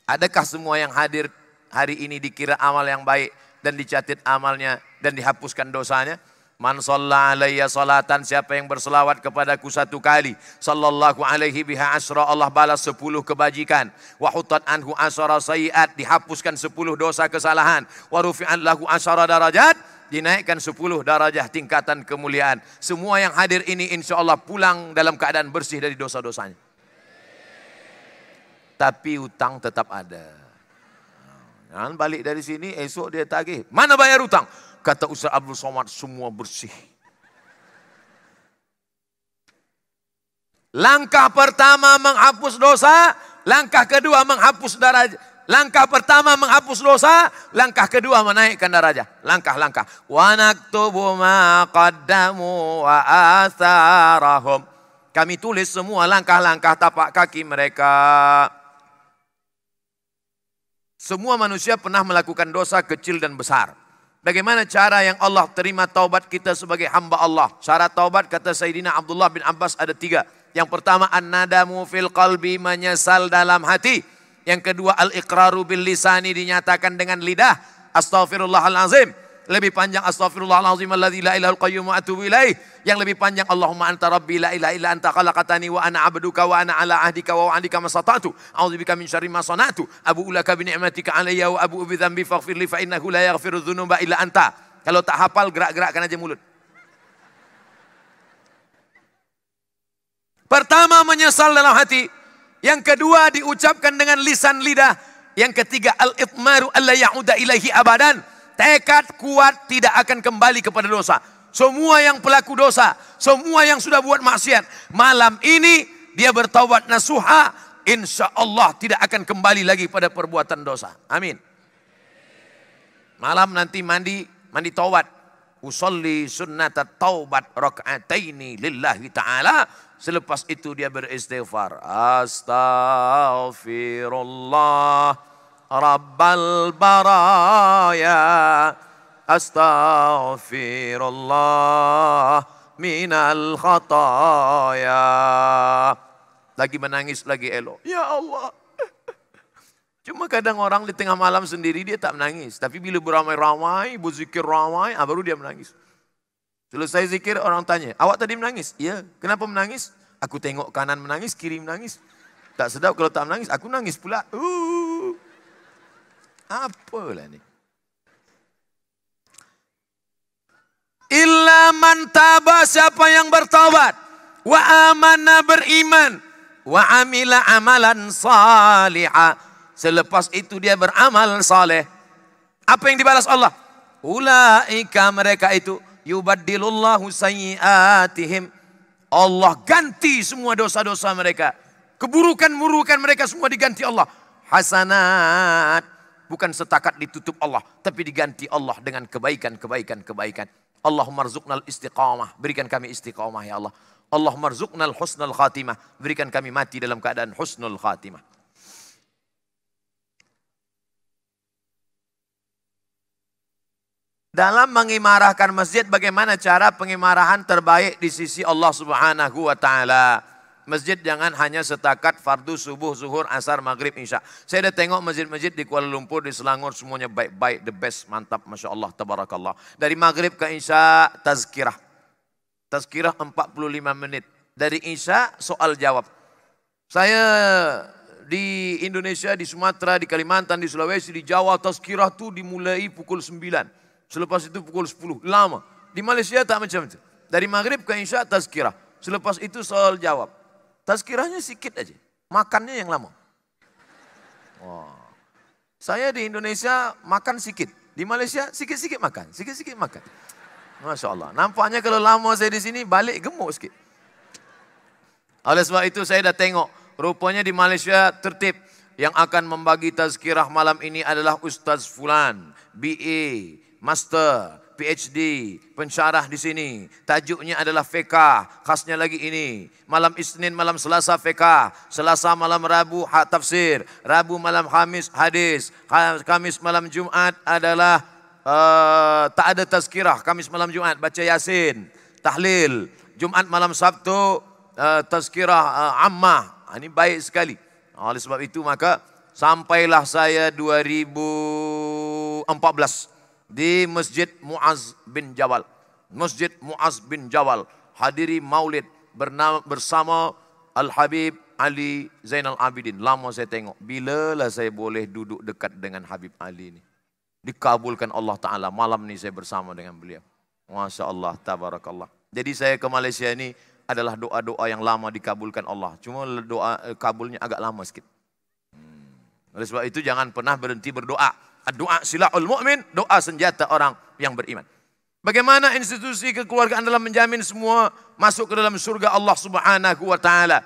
Adakah semua yang hadir hari ini dikira amal yang baik dan dicatat amalnya dan dihapuskan dosanya? Man sallallahu alaihi salatan siapa yang berselawat kepadaku satu kali sallallahu alaihi biha asra Allah balas sepuluh kebajikan wa hutat anhu asra sayiat dihapuskan sepuluh dosa kesalahan wa rufi'an lahu asra darajat dinaikkan sepuluh darajah tingkatan kemuliaan. Semua yang hadir ini insya Allah pulang dalam keadaan bersih dari dosa-dosanya. Tapi utang tetap ada. Jangan balik dari sini, esok dia tagih. Mana bayar utang? Kata Ustaz Abdul Somad, semua bersih. Langkah pertama menghapus dosa, langkah kedua menghapus darah. Langkah pertama menghapus dosa, langkah kedua menaikkan daraja. Langkah-langkah. Wa naktubu wa atharahum. Kami tulis semua langkah-langkah tapak kaki mereka. Semua manusia pernah melakukan dosa kecil dan besar. Bagaimana cara yang Allah terima taubat kita sebagai hamba Allah? Cara taubat kata Sayyidina Abdullah bin Abbas ada tiga. Yang pertama, an-nadamu fil qalbi menyesal dalam hati. Yang kedua, al-iqraru bil lisani dinyatakan dengan lidah. Astaghfirullahalazim. lebih panjang astaghfirullahalazim alladzi la ilaha qayyum wa atubu ilaih. Yang lebih panjang Allahumma anta rabbi la ilaha illa anta khalaqatani wa ana abduka wa ana ala ahdika wa wa'adika masata'tu. A'udzubika min syarri ma sana'tu. Abu ulaka bi ni'matika alayya wa abu bi dzambi faghfirli fa innahu la yaghfiru dzunuba illa anta. Kalau tak hafal gerak-gerakkan aja mulut. Pertama menyesal dalam hati. Yang kedua diucapkan dengan lisan lidah. Yang ketiga al-itmaru alla ya'uda ilaihi abadan Tekad kuat tidak akan kembali kepada dosa. Semua yang pelaku dosa, semua yang sudah buat maksiat, malam ini dia bertobat nasuha, insya Allah tidak akan kembali lagi pada perbuatan dosa. Amin. Malam nanti mandi, mandi tawad. Usolli sunnatat taubat raka'ataini lillahi ta'ala. Selepas itu dia beristighfar. Astaghfirullah. رب البرايا استغفر الله من الخطايا lagi menangis lagi elo ya Allah cuma kadang orang di tengah malam sendiri dia tak menangis tapi bila beramai-ramai berzikir ramai ah, baru dia menangis selesai zikir orang tanya awak tadi menangis ya kenapa menangis aku tengok kanan menangis kiri menangis tak sedap kalau tak menangis aku nangis pula uh apa lah ni? Illa man taba siapa yang bertaubat wa amana beriman wa amila amalan saliha. Selepas itu dia beramal saleh. Apa yang dibalas Allah? Ulaika mereka itu yubaddilullahu sayiatihim. Allah ganti semua dosa-dosa mereka. Keburukan-murukan mereka semua diganti Allah. Hasanat. bukan setakat ditutup Allah, tapi diganti Allah dengan kebaikan, kebaikan, kebaikan. Allahumma rzuqnal istiqamah, berikan kami istiqamah ya Allah. Allahumma rzuqnal husnul khatimah, berikan kami mati dalam keadaan husnul khatimah. Dalam mengimarahkan masjid bagaimana cara pengimarahan terbaik di sisi Allah Subhanahu wa taala? masjid jangan hanya setakat fardu subuh, zuhur, asar, maghrib, insya. Saya dah tengok masjid-masjid di Kuala Lumpur, di Selangor, semuanya baik-baik, the best, mantap, Masya Allah, tabarakallah. Dari maghrib ke insya, tazkirah. Tazkirah 45 menit. Dari insya, soal jawab. Saya di Indonesia, di Sumatera, di Kalimantan, di Sulawesi, di Jawa, tazkirah tu dimulai pukul 9. Selepas itu pukul 10. Lama. Di Malaysia tak macam itu. Dari maghrib ke insya, tazkirah. Selepas itu soal jawab. Tazkirahnya sikit aja. Makannya yang lama. Wah. Saya di Indonesia makan sikit. Di Malaysia sikit-sikit makan. Sikit-sikit makan. Masya Allah. Nampaknya kalau lama saya di sini balik gemuk sikit. Oleh sebab itu saya dah tengok. Rupanya di Malaysia tertib. Yang akan membagi tazkirah malam ini adalah Ustaz Fulan. BA. Master. PhD, pencarah di sini. Tajuknya adalah VK, khasnya lagi ini. Malam Isnin, malam Selasa VK. Selasa malam Rabu, hak tafsir. Rabu malam Khamis, hadis. Kamis malam Jumat adalah uh, tak ada tazkirah. Kamis malam Jumat, baca Yasin, tahlil. Jumat malam Sabtu, uh, tazkirah uh, ammah. Ah, ini baik sekali. Oleh sebab itu, maka sampailah saya 2014 di Masjid Muaz bin Jawal, Masjid Muaz bin Jawal, hadiri maulid bernama, bersama Al Habib Ali Zainal Abidin. Lama saya tengok bila lah saya boleh duduk dekat dengan Habib Ali ini. Dikabulkan Allah Taala malam ni saya bersama dengan beliau. Masya Allah, tabarakallah. Jadi saya ke Malaysia ini adalah doa-doa yang lama dikabulkan Allah. Cuma doa eh, kabulnya agak lama sikit. Hmm. Oleh sebab itu jangan pernah berhenti berdoa. Ah, doa silaul mumin, doa senjata orang yang beriman. Bagaimana institusi kekeluargaan dalam menjamin semua masuk ke dalam surga Allah Subhanahu wa taala?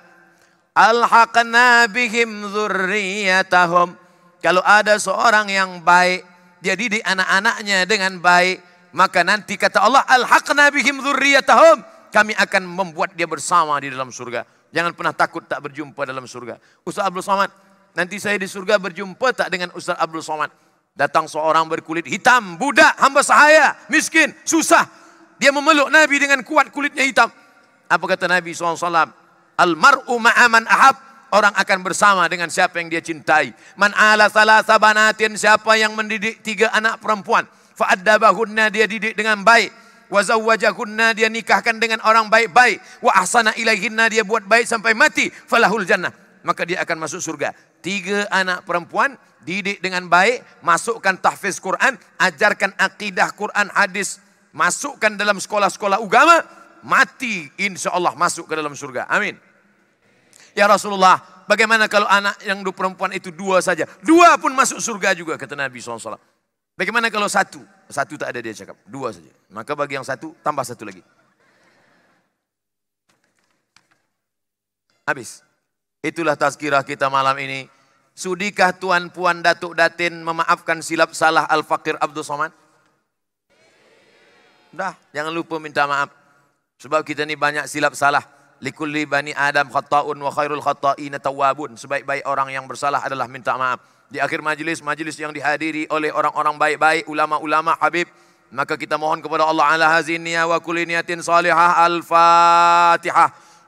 Alhaqna bihim dzurriyyatahum. Kalau ada seorang yang baik, dia didik anak-anaknya dengan baik, maka nanti kata Allah alhaqna bihim dzurriyyatahum, kami akan membuat dia bersama di dalam surga. Jangan pernah takut tak berjumpa dalam surga. Ustaz Abdul Somad, nanti saya di surga berjumpa tak dengan Ustaz Abdul Somad? Datang seorang berkulit hitam, budak, hamba sahaya, miskin, susah. Dia memeluk Nabi dengan kuat kulitnya hitam. Apa kata Nabi SAW? Almaru ma'aman ahab. Orang akan bersama dengan siapa yang dia cintai. Man ala salah sabanatin. Siapa yang mendidik tiga anak perempuan. Fa'addabahunna dia didik dengan baik. Wazawwajahunna dia nikahkan dengan orang baik-baik. Wa ahsana ilaihinna dia buat baik sampai mati. Falahul jannah. Maka dia akan masuk surga. Tiga anak perempuan didik dengan baik, masukkan tahfiz Quran, ajarkan akidah Quran, hadis, masukkan dalam sekolah-sekolah agama, mati insya Allah masuk ke dalam surga. Amin. Ya Rasulullah, bagaimana kalau anak yang dua perempuan itu dua saja? Dua pun masuk surga juga, kata Nabi SAW. Bagaimana kalau satu? Satu tak ada dia cakap, dua saja. Maka bagi yang satu, tambah satu lagi. Habis. Itulah tazkirah kita malam ini. Sudikah Tuan Puan Datuk Datin memaafkan silap salah Al-Fakir Abdul Somad? Dah, jangan lupa minta maaf. Sebab kita ni banyak silap salah. Likulli bani Adam khata'un wa khairul khata'ina tawabun. Sebaik-baik orang yang bersalah adalah minta maaf. Di akhir majlis, majlis yang dihadiri oleh orang-orang baik-baik, ulama-ulama, habib. Maka kita mohon kepada Allah ala hazinia wa kulli niyatin salihah al-fatihah.